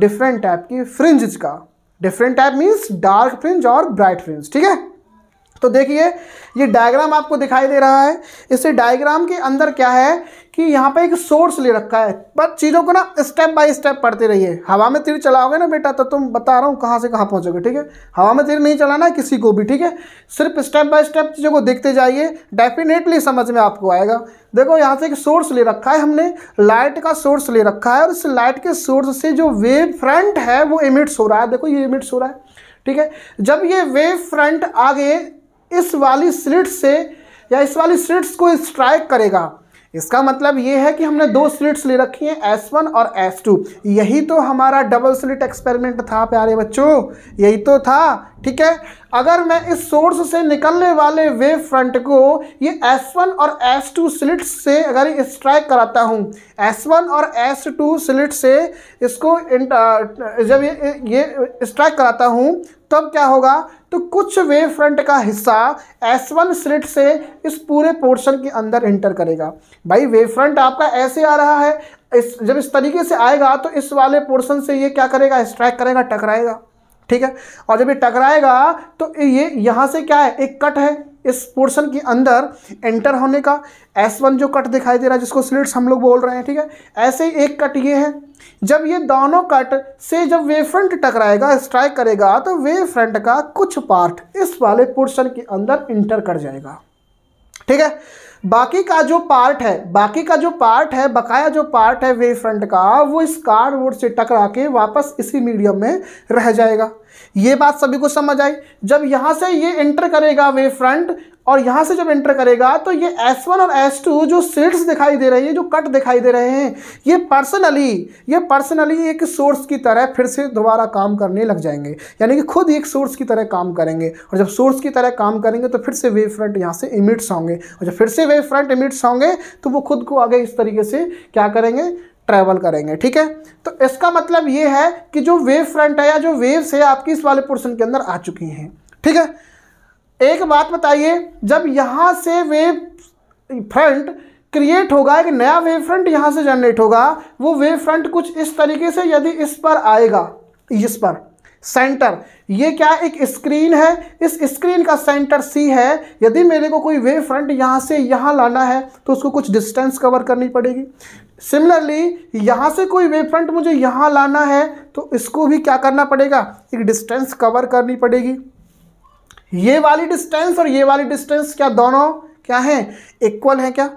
डिफरेंट टाइप की फ्रिंज का different type means dark fringe और ब्राइट फ्रिंज ठीक है तो देखिए ये डायग्राम आपको दिखाई दे रहा है इस डायग्राम के अंदर क्या है कि यहाँ पे एक सोर्स ले रखा है पर चीज़ों को ना स्टेप बाय स्टेप पढ़ते रहिए हवा में तीर चलाओगे ना बेटा तो तुम बता रहा हूँ कहाँ से कहाँ पहुँचोगे ठीक है हवा में तीर नहीं चलाना है किसी को भी ठीक है सिर्फ स्टेप बाय स्टेप चीज़ों को देखते जाइए डेफिनेटली समझ में आपको आएगा देखो यहाँ से एक सोर्स ले रखा है हमने लाइट का सोर्स ले रखा है और इस लाइट के सोर्स से जो वेव फ्रंट है वो इमिट्स हो रहा है देखो ये इमिट्स हो रहा है ठीक है जब ये वेव फ्रंट आगे इस वाली स्लिट से या इस वाली स्लिट्स को स्ट्राइक करेगा इसका मतलब ये है कि हमने दो स्लिट्स ले रखी हैं S1 और S2 यही तो हमारा डबल स्लिट एक्सपेरिमेंट था प्यारे बच्चों यही तो था ठीक है अगर मैं इस सोर्स से निकलने वाले वेव फ्रंट को ये S1 और S2 स्लिट्स से अगर स्ट्राइक कराता हूँ S1 और S2 स्लिट से इसको जब ये ये स्ट्राइक कराता हूँ तब क्या होगा तो कुछ वेव फ्रंट का हिस्सा S1 वन स्लिट से इस पूरे पोर्शन के अंदर एंटर करेगा भाई वेव फ्रंट आपका ऐसे आ रहा है इस जब इस तरीके से आएगा तो इस वाले पोर्शन से ये क्या करेगा स्ट्राइक करेगा टकराएगा ठीक है और जब ये टकराएगा तो ये यहाँ से क्या है एक कट है इस पोर्शन के अंदर एंटर होने का एस वन जो कट दिखाई दे रहा है जिसको स्लिट्स हम लोग बोल रहे हैं ठीक है ऐसे एक कट ये है जब ये दोनों कट से जब वे फ्रंट टकराएगा स्ट्राइक करेगा तो वे फ्रंट का कुछ पार्ट इस वाले पोर्शन के अंदर इंटर कर जाएगा ठीक है बाकी का जो पार्ट है बाकी का जो पार्ट है बकाया जो पार्ट है वे फ्रंट का वो इस रोड से टकरा के वापस इसी मीडियम में रह जाएगा ये बात सभी को समझ आई जब यहाँ से ये एंटर करेगा वे फ्रंट और यहाँ से जब एंटर करेगा तो ये S1 और S2 जो सीट्स दिखाई दे रही है जो कट दिखाई दे रहे हैं ये पर्सनली ये पर्सनली एक सोर्स की तरह फिर से दोबारा काम करने लग जाएंगे यानी कि खुद एक सोर्स की तरह काम करेंगे और जब सोर्स की तरह काम करेंगे तो फिर से वेव फ्रंट यहाँ से इमिट्स होंगे और जब फिर से वेव फ्रंट इमिट्स होंगे तो वो खुद को आगे इस तरीके से क्या करेंगे ट्रैवल करेंगे ठीक है तो इसका मतलब ये है कि जो वेव फ्रंट है या जो वेव्स है आपकी इस वाले पोर्सन के अंदर आ चुकी हैं ठीक है एक बात बताइए जब यहाँ से वेव फ्रंट क्रिएट होगा एक नया वेव फ्रंट यहाँ से जनरेट होगा वो वेव फ्रंट कुछ इस तरीके से यदि इस पर आएगा इस पर सेंटर ये क्या एक स्क्रीन है इस स्क्रीन का सेंटर सी है यदि मेरे को कोई वेव फ्रंट यहाँ से यहाँ लाना है तो उसको कुछ डिस्टेंस कवर करनी पड़ेगी सिमिलरली यहाँ से कोई वेव फ्रंट मुझे यहाँ लाना है तो इसको भी क्या करना पड़ेगा एक डिस्टेंस कवर करनी पड़ेगी ये वाली डिस्टेंस और ये वाली डिस्टेंस क्या दोनों क्या है इक्वल है क्या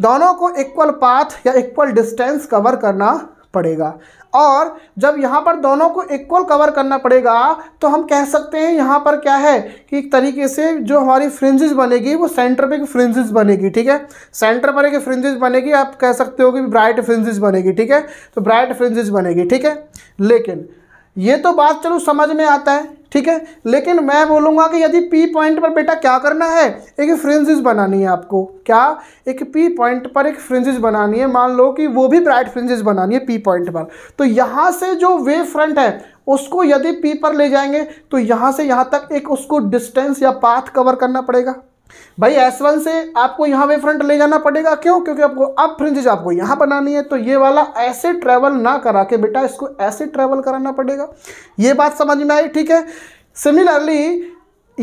दोनों को इक्वल पाथ या इक्वल डिस्टेंस कवर करना पड़ेगा और जब यहाँ पर दोनों को इक्वल कवर करना पड़ेगा तो हम कह सकते हैं यहाँ पर क्या है कि एक तरीके से जो हमारी फ्रिंजेस बनेगी वो सेंटर पे एक फ्रिंजेस बनेगी ठीक है सेंटर पर एक फ्रिंजेस बनेगी आप कह सकते हो कि ब्राइट फ्रिंजेस बनेगी ठीक है तो ब्राइट फ्रिंजेस बनेगी ठीक है लेकिन ये तो बात चलो समझ में आता है ठीक है लेकिन मैं बोलूँगा कि यदि पी पॉइंट पर बेटा क्या करना है एक फ्रिंजिस बनानी है आपको क्या एक पी पॉइंट पर एक फ्रिंजिस बनानी है मान लो कि वो भी ब्राइट फ्रिंजिस बनानी है पी पॉइंट पर तो यहाँ से जो वेव फ्रंट है उसको यदि पी पर ले जाएंगे तो यहाँ से यहाँ तक एक उसको डिस्टेंस या पाथ कवर करना पड़ेगा भाई एस वन से आपको यहाँ वे फ्रंट ले जाना पड़ेगा क्यों क्योंकि आपको अब फ्रिंजेज आपको यहाँ बनानी है तो ये वाला ऐसे ट्रैवल ना करा के बेटा इसको ऐसे ट्रैवल कराना पड़ेगा ये बात समझ में आई ठीक है सिमिलरली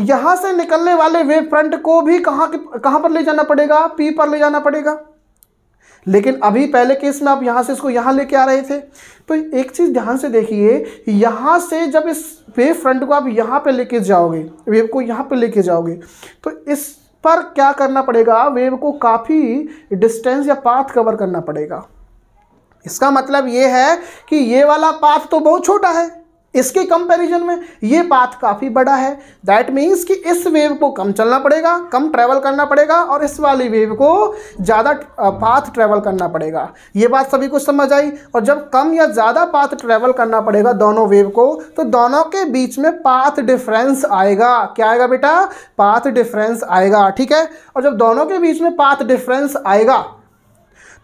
यहाँ से निकलने वाले वेव फ्रंट को भी कहाँ कहाँ पर ले जाना पड़ेगा पी पर ले जाना पड़ेगा लेकिन अभी पहले केस में आप यहाँ से इसको यहाँ लेके आ रहे थे तो एक चीज़ ध्यान से देखिए यहाँ से जब इस वेव फ्रंट को आप यहाँ पे लेके जाओगे वेव को यहाँ पे लेके जाओगे तो इस पर क्या करना पड़ेगा वेव को काफ़ी डिस्टेंस या पाथ कवर करना पड़ेगा इसका मतलब ये है कि ये वाला पाथ तो बहुत छोटा है इसके कंपैरिजन में ये पाथ काफ़ी बड़ा है दैट मीन्स कि इस वेव को कम चलना पड़ेगा कम ट्रैवल करना पड़ेगा और इस वाली वेव को ज़्यादा पाथ ट्रैवल करना पड़ेगा ये बात सभी को समझ आई और जब कम या ज़्यादा पाथ ट्रैवल करना पड़ेगा दोनों वेव को तो दोनों के बीच में पाथ डिफरेंस आएगा क्या आएगा बेटा पाथ डिफरेंस आएगा ठीक है और जब दोनों के बीच में पाथ डिफरेंस आएगा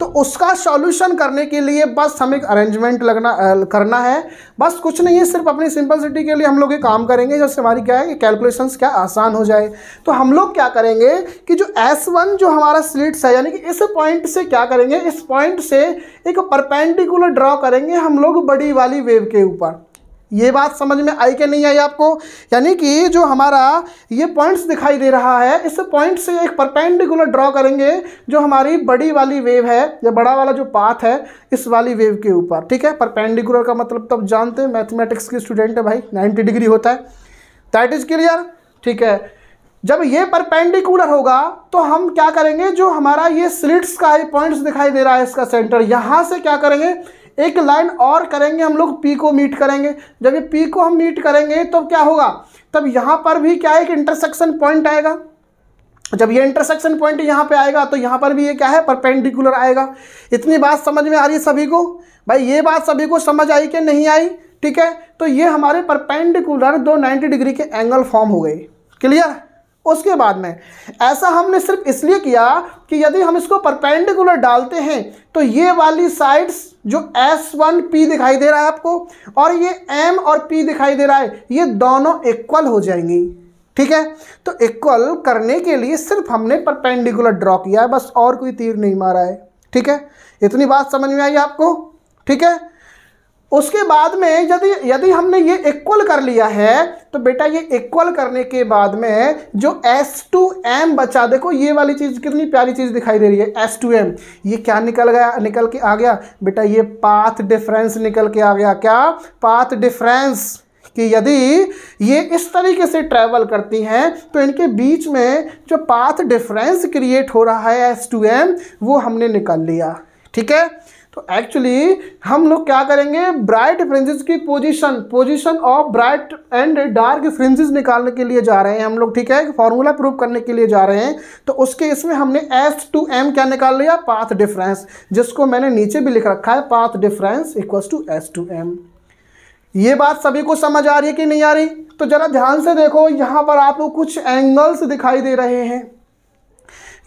तो उसका सॉल्यूशन करने के लिए बस हमें अरेंजमेंट लगना करना है बस कुछ नहीं है सिर्फ अपनी सिटी के लिए हम लोग ये काम करेंगे जैसे हमारी क्या है कि कैलकुलेशंस क्या आसान हो जाए तो हम लोग क्या करेंगे कि जो एस वन जो हमारा स्लिट्स है यानी कि इस पॉइंट से क्या करेंगे इस पॉइंट से एक परपेंडिकुलर ड्रॉ करेंगे हम लोग बड़ी वाली वेव के ऊपर ये बात समझ में आई क्या नहीं आई आपको यानी कि जो हमारा ये पॉइंट्स दिखाई दे रहा है इस पॉइंट से एक परपेंडिकुलर ड्रॉ करेंगे जो हमारी बड़ी वाली वेव है या बड़ा वाला जो पाथ है इस वाली वेव के ऊपर ठीक है परपेंडिकुलर का मतलब तब जानते हैं मैथमेटिक्स की स्टूडेंट है भाई नाइन्टी डिग्री होता है दैट इज़ क्लियर ठीक है जब ये परपेंडिकुलर होगा तो हम क्या करेंगे जो हमारा ये स्लिट्स का पॉइंट्स दिखाई दे रहा है इसका सेंटर यहाँ से क्या करेंगे एक लाइन और करेंगे हम लोग पी को मीट करेंगे जब ये पी को हम मीट करेंगे तो क्या होगा तब यहाँ पर भी क्या है एक इंटरसेक्शन पॉइंट आएगा जब ये इंटरसेक्शन पॉइंट यहाँ पे आएगा तो यहाँ पर भी ये क्या है परपेंडिकुलर आएगा इतनी बात समझ में आ रही है सभी को भाई ये बात सभी को समझ आई कि नहीं आई ठीक है तो ये हमारे परपेंडिकुलर दो नाइन्टी डिग्री के एंगल फॉर्म हो गए क्लियर उसके बाद में ऐसा हमने सिर्फ इसलिए किया कि यदि हम इसको परपेंडिकुलर डालते हैं तो ये वाली साइड्स जो एस वन पी दिखाई दे रहा है आपको और ये एम और पी दिखाई दे रहा है ये दोनों इक्वल हो जाएंगी ठीक है तो इक्वल करने के लिए सिर्फ हमने परपेंडिकुलर ड्रॉ किया है बस और कोई तीर नहीं मारा है ठीक है इतनी बात समझ में आई आपको ठीक है उसके बाद में यदि यदि हमने ये इक्वल कर लिया है तो बेटा ये इक्वल करने के बाद में जो एस टू एम बचा देखो ये वाली चीज़ कितनी प्यारी चीज़ दिखाई दे रही है एस टू एम ये क्या निकल गया निकल के आ गया बेटा ये पाथ डिफरेंस निकल के आ गया क्या पाथ डिफरेंस कि यदि ये इस तरीके से ट्रैवल करती हैं तो इनके बीच में जो पाथ डिफरेंस क्रिएट हो रहा है एस टू एम वो हमने निकाल लिया ठीक है तो एक्चुअली हम लोग क्या करेंगे ब्राइट फ्रिंजेस की position position of bright and dark fringes निकालने के लिए जा रहे हैं हम लोग ठीक है फॉर्मूला प्रूव करने के लिए जा रहे हैं तो उसके इसमें हमने एस टू एम क्या निकाल लिया पाथ डिफरेंस जिसको मैंने नीचे भी लिख रखा है path difference equal to S two M ये बात सभी को समझ आ रही है कि नहीं आ रही तो ज़रा ध्यान से देखो यहाँ पर आपको कुछ एंगल्स दिखाई दे रहे हैं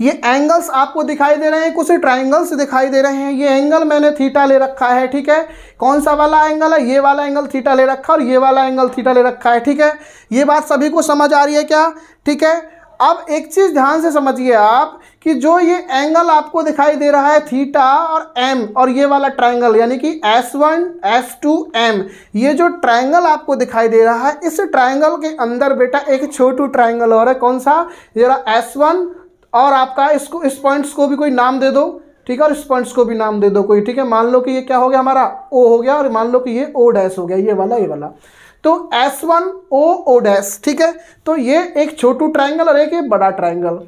ये एंगल्स आपको दिखाई दे रहे हैं कुछ ट्राइंगल्स दिखाई दे रहे हैं ये एंगल मैंने थीटा ले रखा है ठीक है कौन सा वाला एंगल है ये वाला एंगल थीटा ले रखा है और ये वाला एंगल थीटा ले रखा है ठीक है ये बात सभी को समझ आ रही है क्या ठीक है अब एक चीज़ ध्यान से समझिए आप कि जो ये एंगल आपको दिखाई दे रहा है थीटा और एम और ये वाला ट्राइंगल यानी कि S one S two M ये जो ट्राइंगल आपको दिखाई दे रहा है इस ट्राइंगल के अंदर बेटा एक छोटू ट्राइंगल और है कौन सा जरा एस वन और आपका इसको इस पॉइंट्स को भी कोई नाम दे दो ठीक है और इस पॉइंट्स को भी नाम दे दो कोई ठीक है मान लो कि ये क्या हो गया हमारा ओ हो गया और मान लो कि ये ओ डैश हो गया ये वाला ये वाला तो S one O O dash ठीक है तो ये एक छोटू ट्राइंगल और एक ये बड़ा ट्राइंगल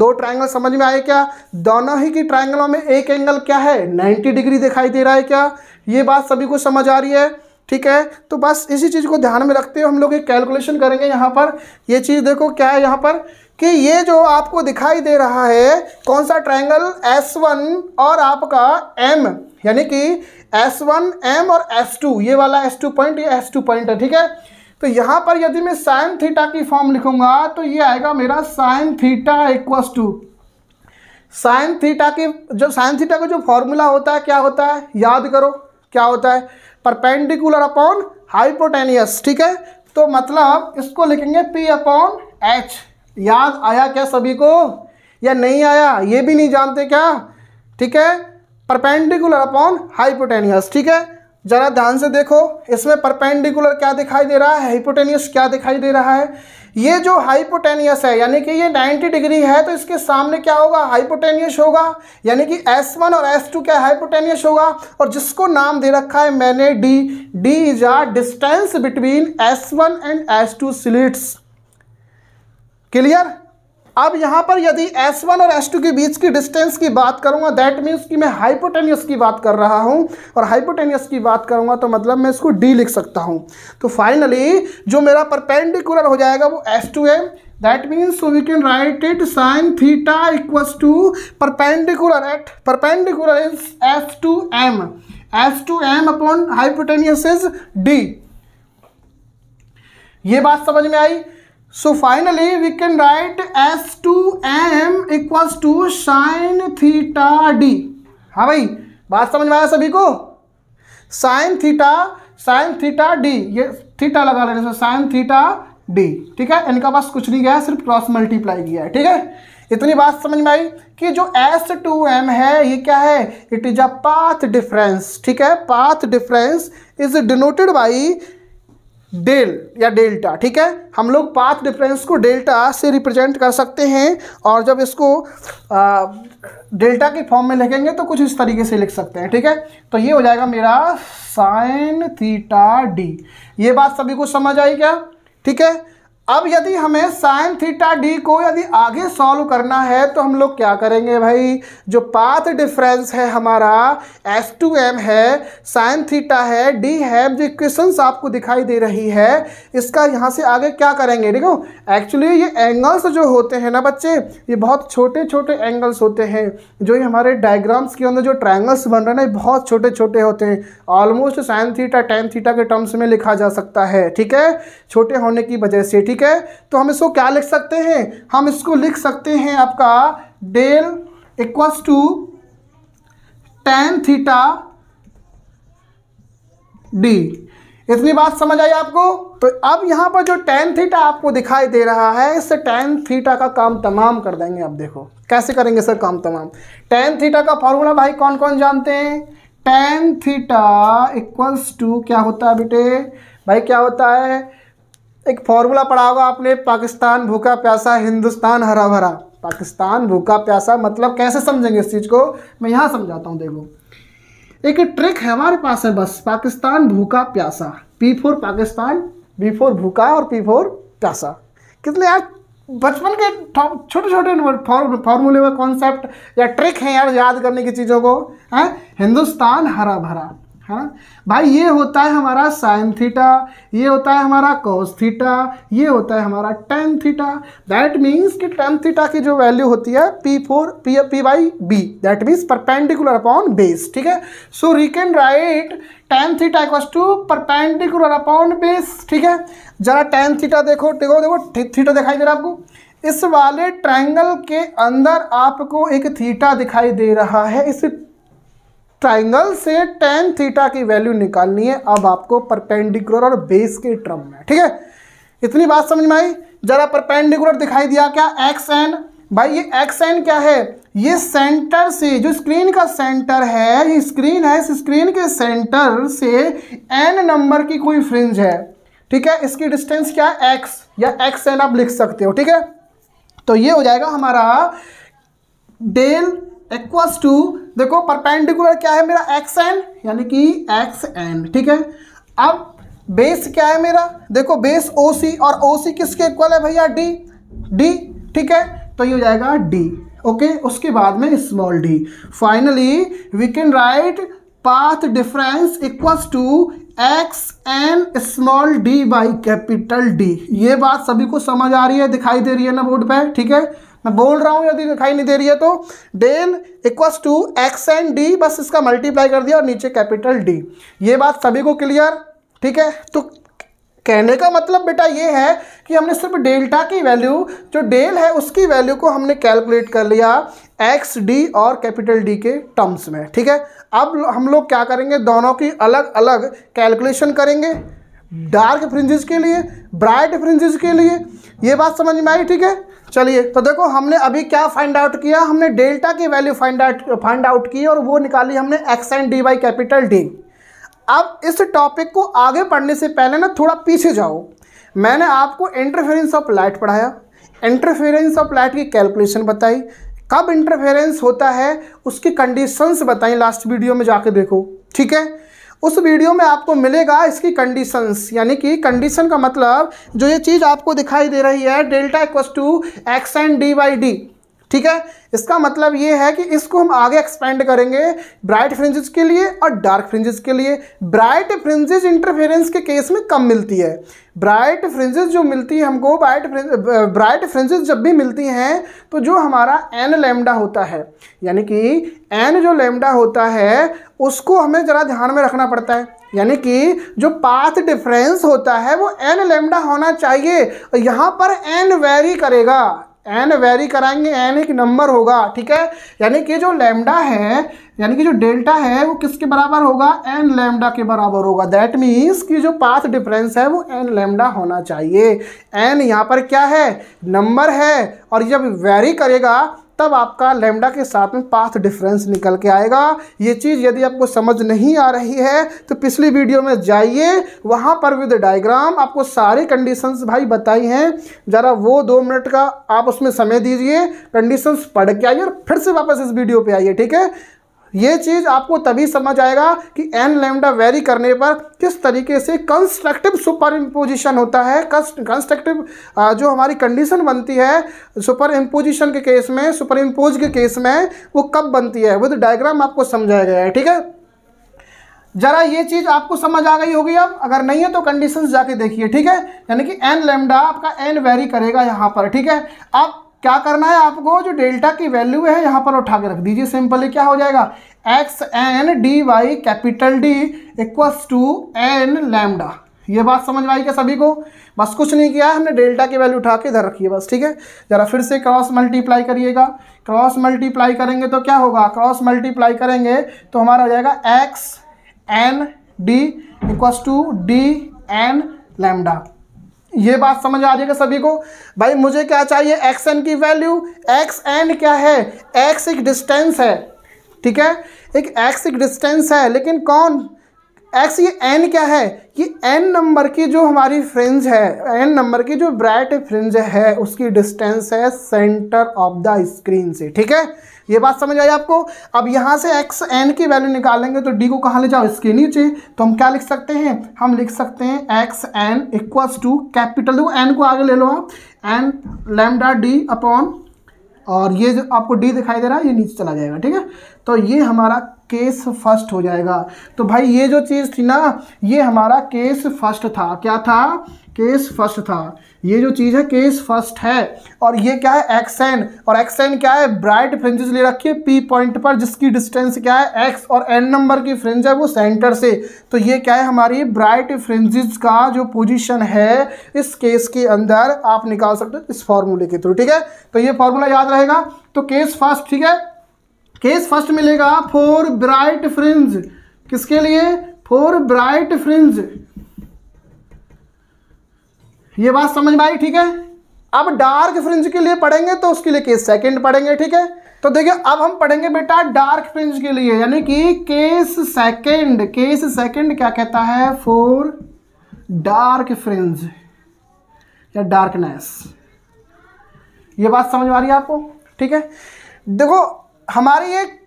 दो ट्राइंगल समझ में आए क्या दोनों ही की ट्राइंगलों में एक एंगल क्या है नाइन्टी डिग्री दिखाई दे रहा है क्या ये बात सभी को समझ आ रही है ठीक है तो बस इसी चीज़ को ध्यान में रखते हुए हम लोग एक कैलकुलेशन करेंगे यहाँ पर ये चीज़ देखो क्या है यहाँ पर कि ये जो आपको दिखाई दे रहा है कौन सा ट्रायंगल S1 और आपका M यानी कि S1 M और S2 ये वाला S2 पॉइंट ये S2 पॉइंट है ठीक है तो यहाँ पर यदि मैं साइन थीटा की फॉर्म लिखूंगा तो ये आएगा मेरा sine theta equals to sine theta की जो साइन थीटा का जो फॉर्मूला होता है क्या होता है याद करो क्या होता है परपेंडिकुलर अपॉन हाइपोटेनियस ठीक है तो मतलब इसको लिखेंगे पी अपॉन एच याद आया क्या सभी को या नहीं आया ये भी नहीं जानते क्या ठीक है परपेंडिकुलर अपॉन हाइपोटेनियस ठीक है ज़रा ध्यान से देखो इसमें परपेंडिकुलर क्या दिखाई दे रहा है हाइपोटेनियस क्या दिखाई दे रहा है ये जो हाइपोटेनियस है यानी कि ये 90 डिग्री है तो इसके सामने क्या होगा हाइपोटेनियस होगा यानी कि S1 और S2 क्या हाइपोटेनियस होगा और जिसको नाम दे रखा है मैंने D D is R distance between S1 and S2 two slits clear अब यहां पर यदि S1 और S2 के बीच की डिस्टेंस की बात करूंगा दैट मीन्स कि मैं हाइपोटेनियस की बात कर रहा हूं और हाइपोटेनियस की बात करूंगा तो मतलब मैं इसको D लिख सकता हूं तो फाइनली जो मेरा परपेंडिकुलर हो जाएगा वो S2 है that means we can write it sine theta equals to perpendicular at perpendicular is S two M S two M upon hypotenuse is D ये बात समझ में आई finally we can write S two M equals to sine theta D हाँ भाई बात समझ में आया सभी को sine theta sine theta D ये थीटा लगा लेने से साइन थीटा डी ठीक है इनका पास कुछ नहीं गया है सिर्फ क्रॉस मल्टीप्लाई किया है ठीक है इतनी बात समझ में आई कि जो एस टू एम है ये क्या है it is a path difference ठीक है path difference is denoted by del or delta ठीक है हम लोग पाथ डिफरेंस को डेल्टा से रिप्रेजेंट कर सकते हैं और जब इसको डेल्टा के फॉर्म में लिखेंगे तो कुछ इस तरीके से लिख सकते हैं ठीक है तो ये हो जाएगा मेरा साइन थीटा डी ये बात सभी को समझ आई क्या ठीक है अब यदि हमें साइन थीटा डी को यदि आगे सॉल्व करना है तो हम लोग क्या करेंगे भाई जो पाथ डिफरेंस है हमारा एस टू एम है साइन थीटा है डी है जो इक्वेशंस आपको दिखाई दे रही है इसका यहाँ से आगे क्या करेंगे देखो एक्चुअली ये एंगल्स जो होते हैं ना बच्चे ये बहुत छोटे छोटे एंगल्स होते हैं जो ये हमारे डायग्राम्स के अंदर जो ट्राइंगल्स बन रहे हैं ना ये बहुत छोटे छोटे होते हैं almost sine theta tan theta के टर्म्स में लिखा जा सकता है ठीक है छोटे होने की वजह से ठीक ठीक है तो हम इसको क्या लिख सकते हैं हम इसको लिख सकते हैं आपका del equals to tan theta D इतनी बात समझ आई आपको तो अब यहां पर जो टेन थीटा आपको दिखाई दे रहा है इससे टेन थीटा का काम तमाम कर देंगे आप देखो कैसे करेंगे सर काम तमाम टेन थीटा का फॉर्मूला भाई कौन कौन जानते हैं टेन थीटा इक्वल्स टू क्या होता है बेटे भाई क्या होता है एक फॉर्मूला पढ़ा होगा आपने पाकिस्तान भूखा प्यासा हिंदुस्तान हरा भरा पाकिस्तान भूखा प्यासा मतलब कैसे समझेंगे इस चीज़ को मैं यहाँ समझाता हूँ देखो एक ट्रिक है हमारे पास है बस पाकिस्तान भूखा प्यासा P four Pakistan B four भूखा और पी फोर प्यासा कितने यार बचपन के छोटे छोटे फॉर्मूले में कॉन्सेप्ट या ट्रिक है यार याद करने की चीज़ों को है हिंदुस्तान हरा भरा है ना भाई ये होता है हमारा साइन थीटा ये होता है हमारा कॉस थीटा ये होता है हमारा टेन थीटा दैट मीन्स कि टेन थीटा की जो वैल्यू होती है P four P P by B that means perpendicular upon base ठीक है so we can write tan theta equals to perpendicular upon base ठीक है जरा टेन थीटा देखो देखो देखो थीटा दिखाई दे रहा आपको इस वाले ट्रायंगल के अंदर आपको एक थीटा दिखाई दे रहा है इस ट्राइंगल से टेन थीटा की वैल्यू निकालनी है अब आपको परपेंडिकुलर और बेस के ट्रम में ठीक है इतनी बात समझ में आई जरा परपेंडिकुलर दिखाई दिया क्या एक्स एन भाई ये एक्स एन क्या है ये सेंटर से जो स्क्रीन का सेंटर है ये स्क्रीन है इस स्क्रीन के सेंटर से एन नंबर की कोई फ्रिंज है ठीक है इसकी डिस्टेंस क्या है एक्स या एक्स एन आप लिख सकते हो ठीक है तो ये हो जाएगा हमारा डेल एक्वस टू देखो परपेंडिकुलर क्या है मेरा एक्स एन यानी कि एक्स एन ठीक है अब बेस क्या है मेरा देखो बेस ओ सी और ओ सी किसके इक्वल है भैया डी डी ठीक है तो ये हो जाएगा डी ओके उसके बाद में small D finally we can write path difference equals to X N small D by capital D ये बात सभी को समझ आ रही है दिखाई दे रही है ना बोर्ड पे ठीक है मैं बोल रहा हूँ यदि दिखाई नहीं दे रही है तो del equals to X and D बस इसका मल्टीप्लाई कर दिया और नीचे कैपिटल डी ये बात सभी को क्लियर ठीक है तो कहने का मतलब बेटा ये है कि हमने सिर्फ डेल्टा की वैल्यू जो डेल है उसकी वैल्यू को हमने कैलकुलेट कर लिया एक्स डी और कैपिटल डी के टर्म्स में ठीक है अब हम लोग क्या करेंगे दोनों की अलग अलग कैलकुलेशन करेंगे डार्क फ्रिंजेस के लिए ब्राइट फ्रिंजेस के लिए ये बात समझ में आई ठीक है चलिए तो देखो हमने अभी क्या फाइंड आउट किया हमने डेल्टा की value find out find out की और वो निकाली हमने X and D by capital D अब इस टॉपिक को आगे पढ़ने से पहले ना थोड़ा पीछे जाओ मैंने आपको इंटरफेरेंस ऑफ लाइट पढ़ाया इंटरफेरेंस ऑफ लाइट की कैलकुलेशन बताई कब इंटरफेरेंस होता है उसकी कंडीशंस बताई लास्ट वीडियो में जाके देखो ठीक है उस वीडियो में आपको मिलेगा इसकी कंडीशंस यानी कि कंडीशन का मतलब जो ये चीज़ आपको दिखाई दे रही है डेल्टा इक्व to X and D by D ठीक है इसका मतलब ये है कि इसको हम आगे एक्सपेंड करेंगे ब्राइट फ्रिंजेस के लिए और डार्क फ्रिंजेस के लिए ब्राइट फ्रिंजेस इंटरफेरेंस के केस में कम मिलती है ब्राइट फ्रिंजेस जो मिलती है हमको ब्राइट ब्राइट फ्रिंजेस जब भी मिलती हैं तो जो हमारा एन लेमडा होता है यानी कि एन जो लेमडा होता है उसको हमें ज़रा ध्यान में रखना पड़ता है यानी कि जो पाथ डिफरेंस होता है वो एन लेमडा होना चाहिए यहाँ पर एन वेरी करेगा एन वेरी कराएंगे एन एक नंबर होगा ठीक है यानी कि जो लैम्डा है यानी कि जो डेल्टा है वो किसके बराबर होगा एन लैम्डा के बराबर होगा दैट मीन्स कि जो पाथ डिफरेंस है वो एन लैम्डा होना चाहिए एन यहाँ पर क्या है नंबर है और जब वेरी करेगा तब आपका लेमडा के साथ में पाथ डिफरेंस निकल के आएगा ये चीज़ यदि आपको समझ नहीं आ रही है तो पिछली वीडियो में जाइए वहाँ पर विद डायग्राम आपको सारे कंडीशंस भाई बताई हैं ज़रा वो दो मिनट का आप उसमें समय दीजिए कंडीशंस पढ़ के आइए और फिर से वापस इस वीडियो पे आइए ठीक है ये चीज़ आपको तभी समझ आएगा कि एन लेमडा वेरी करने पर किस तरीके से कंस्ट्रक्टिव सुपर इम्पोजिशन होता है कंस्ट्रक्टिव जो हमारी कंडीशन बनती है सुपर इम्पोजिशन के केस में सुपर इम्पोज के केस में वो कब बनती है वो तो डायग्राम आपको समझाया गया है ठीक है जरा ये चीज़ आपको समझ आ गई होगी अब अगर नहीं है तो कंडीशंस जाके देखिए ठीक है यानी कि एन लेमडा आपका एन वेरी करेगा यहाँ पर ठीक है अब क्या करना है आपको जो डेल्टा की वैल्यू है यहाँ पर उठा के रख दीजिए सिंपली क्या हो जाएगा X N D by capital D equals to N lambda ये बात समझ में आई क्या सभी को बस कुछ नहीं किया हमने डेल्टा की वैल्यू उठा के इधर रखी है बस ठीक है ज़रा फिर से क्रॉस मल्टीप्लाई करिएगा क्रॉस मल्टीप्लाई करेंगे तो क्या होगा क्रॉस मल्टीप्लाई करेंगे तो हमारा हो जाएगा X N D equals to D N lambda ये बात समझ आ जाएगा सभी को भाई मुझे क्या चाहिए एक्स एन की वैल्यू एक्स एन क्या है एक्स एक डिस्टेंस है ठीक है एक एक्स एक डिस्टेंस है लेकिन कौन एक्स ये एन क्या है कि एन नंबर की जो हमारी फ्रिंज है एन नंबर की जो ब्राइट फ्रिंज है उसकी डिस्टेंस है सेंटर ऑफ द स्क्रीन से ठीक है ये बात समझ आई आपको अब यहाँ से एक्स एन की वैल्यू निकालेंगे तो डी को कहाँ ले जाओ इसके नीचे तो हम क्या लिख सकते हैं हम लिख सकते हैं X N equals to capital दो एन को आगे ले लो आप एन लेमडा डी अपॉन और ये जो आपको डी दिखाई दे रहा है ये नीचे चला जाएगा ठीक है तो ये हमारा केस फर्स्ट हो जाएगा तो भाई ये जो चीज़ थी ना ये हमारा केस फर्स्ट था क्या था केस फर्स्ट था ये जो चीज़ है केस फर्स्ट है और ये क्या है एक्सएन और एक्सएन क्या है ब्राइट फ्रेंजेस ले रखी है पी पॉइंट पर जिसकी डिस्टेंस क्या है एक्स और एन नंबर की फ्रेंज है वो सेंटर से तो ये क्या है हमारी ब्राइट फ्रेंजेस का जो पोजीशन है इस केस के अंदर आप निकाल सकते हो इस फॉर्मूले के थ्रू ठीक है तो ये फॉर्मूला याद रहेगा तो केस फर्स्ट ठीक है केस फर्स्ट मिलेगा फोर ब्राइट फ्रिंज किसके लिए फोर ब्राइट फ्रिंज ये बात समझ में आई ठीक है अब डार्क फ्रिंज के लिए पढ़ेंगे तो उसके लिए केस सेकंड पढ़ेंगे ठीक है तो देखिए अब हम पढ़ेंगे बेटा डार्क फ्रिंज के लिए यानी कि केस सेकंड केस सेकंड क्या कहता है फोर डार्क फ्रिंज या डार्कनेस ये बात समझ में आ रही है आपको ठीक है देखो हमारी एक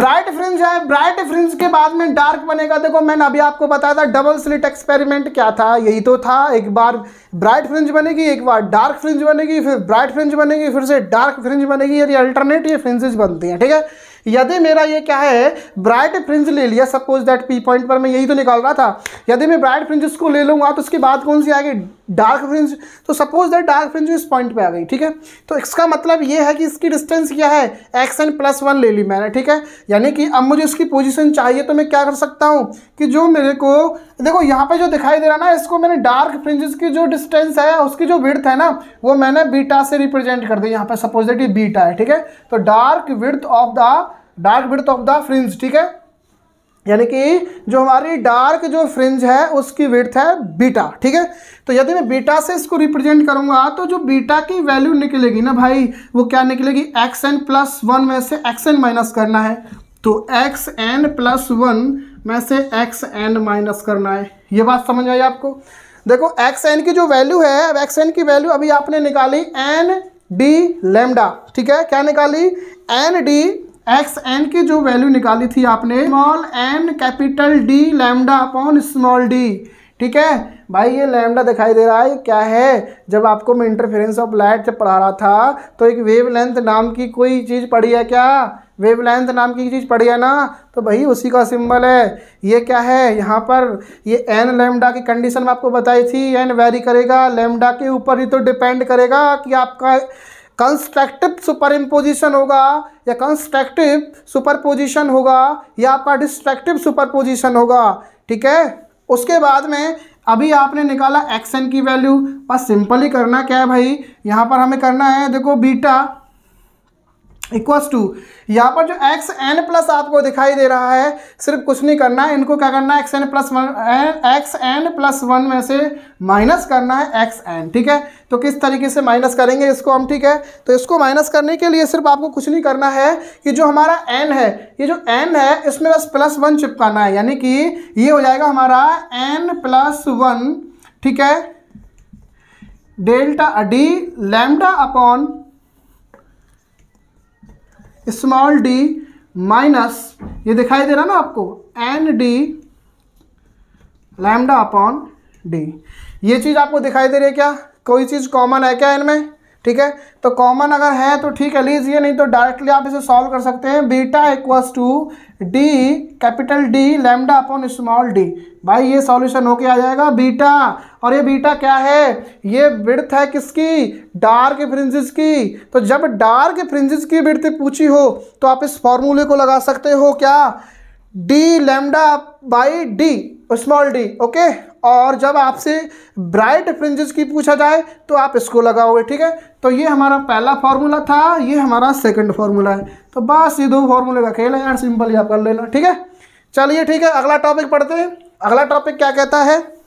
ब्राइट फ्रिंज है ब्राइट फ्रिंज के बाद में डार्क बनेगा देखो मैंने अभी आपको बताया था डबल स्लिट एक्सपेरिमेंट क्या था यही तो था एक बार ब्राइट फ्रिंज बनेगी एक बार डार्क फ्रिंज बनेगी फिर ब्राइट फ्रिंज बनेगी फिर से डार्क फ्रिंज बनेगी और अल्टरनेट ये फ्रिंजेज बनती हैं ठीक है यदि मेरा ये क्या है ब्राइट फ्रिंज ले लिया सपोज दैट पी पॉइंट पर मैं यही तो निकाल रहा था यदि मैं ब्राइट फ्रिंज को ले लूँगा तो उसके बाद कौन सी आ गई डार्क फ्रिंज तो सपोज दैट डार्क फ्रिंज इस पॉइंट पे आ गई ठीक है तो इसका मतलब ये है कि इसकी डिस्टेंस क्या है एक्स एन प्लस वन ले ली मैंने ठीक है यानी कि अब मुझे उसकी पोजिशन चाहिए तो मैं क्या कर सकता हूँ कि जो मेरे को देखो यहाँ पे जो दिखाई दे रहा ना इसको मैंने डार्क फ्रिंजेस की जो डिस्टेंस है उसकी जो विड्थ है ना वो मैंने बीटा से रिप्रेजेंट कर दी यहाँ पे सपोज दैट ये बीटा है ठीक है तो dark width of the dark width of the fringe ठीक है यानी कि जो हमारी डार्क जो फ्रिंज है उसकी विड्थ है बीटा ठीक है तो यदि मैं बीटा से इसको रिप्रेजेंट करूंगा तो जो बीटा की वैल्यू निकलेगी ना भाई वो क्या निकलेगी एक्स एन प्लस वन में से एक्स एन माइनस करना है तो एक्स एन प्लस वन में से एक्स एन माइनस करना है ये बात समझ आई आपको देखो एक्स एन की जो वैल्यू है अब एक्स एन की वैल्यू अभी आपने निकाली एन डी लेमडा ठीक है क्या निकाली एन डी एक्स एन की जो वैल्यू निकाली थी आपने small N capital D lambda upon small D ठीक है भाई ये लैमडा दिखाई दे रहा है क्या है जब आपको मैं इंटरफेरेंस ऑफ लाइट जब पढ़ा रहा था तो एक वेव लेंथ नाम की कोई चीज़ पढ़ी है क्या वेव लेंथ नाम की चीज़ पढ़ी है ना तो भाई उसी का सिंबल है ये क्या है यहाँ पर ये एन लेमडा की कंडीशन में आपको बताई थी एन वेरी करेगा लेमडा के ऊपर ही तो डिपेंड करेगा कि आपका कंस्ट्रक्टिव सुपर इम्पोजिशन होगा या कंस्ट्रक्टिव सुपर पोजिशन होगा या आपका डिस्ट्रक्टिव सुपर पोजिशन होगा ठीक है उसके बाद में अभी आपने निकाला एक्स की वैल्यू बस सिंपली करना क्या है भाई यहाँ पर हमें करना है देखो बीटा इक्वस टू यहाँ पर जो एक्स एन प्लस आपको दिखाई दे रहा है सिर्फ कुछ नहीं करना है इनको क्या करना है X N plus one N X N plus one में से माइनस करना है एक्स एन ठीक है तो किस तरीके से माइनस करेंगे इसको हम ठीक है तो इसको माइनस करने के लिए सिर्फ आपको कुछ नहीं करना है कि जो हमारा एन है ये जो एन है इसमें बस प्लस वन चिपकाना है यानी कि ये हो जाएगा हमारा एन प्लस वन ठीक है delta D lambda upon small D minus ये दिखाई दे रहा ना आपको N D lambda upon D ये चीज़ आपको दिखाई दे रही है क्या कोई चीज़ कॉमन है क्या इनमें ठीक है तो कॉमन अगर है तो ठीक है लीजिए नहीं तो डायरेक्टली आप इसे सॉल्व कर सकते हैं beta equals to D capital D lambda upon small D भाई ये सॉल्यूशन होके आ जाएगा बीटा और ये बीटा क्या है ये ब्रथ है किसकी डार्क फ्रिंजिस की तो जब डार्क फ्रिंजिस की विड्थ पूछी हो तो आप इस फॉर्मूले को लगा सकते हो क्या D lambda by D small D okay और जब आपसे ब्राइट फ्रिंजेस की पूछा जाए तो आप इसको लगाओगे ठीक है तो ये हमारा पहला फार्मूला था ये हमारा सेकंड फार्मूला है तो बस ये दो फार्मूले का खेल है यार सिंपल ही आप कर लेना ठीक है चलिए ठीक है अगला टॉपिक पढ़ते हैं अगला टॉपिक क्या कहता है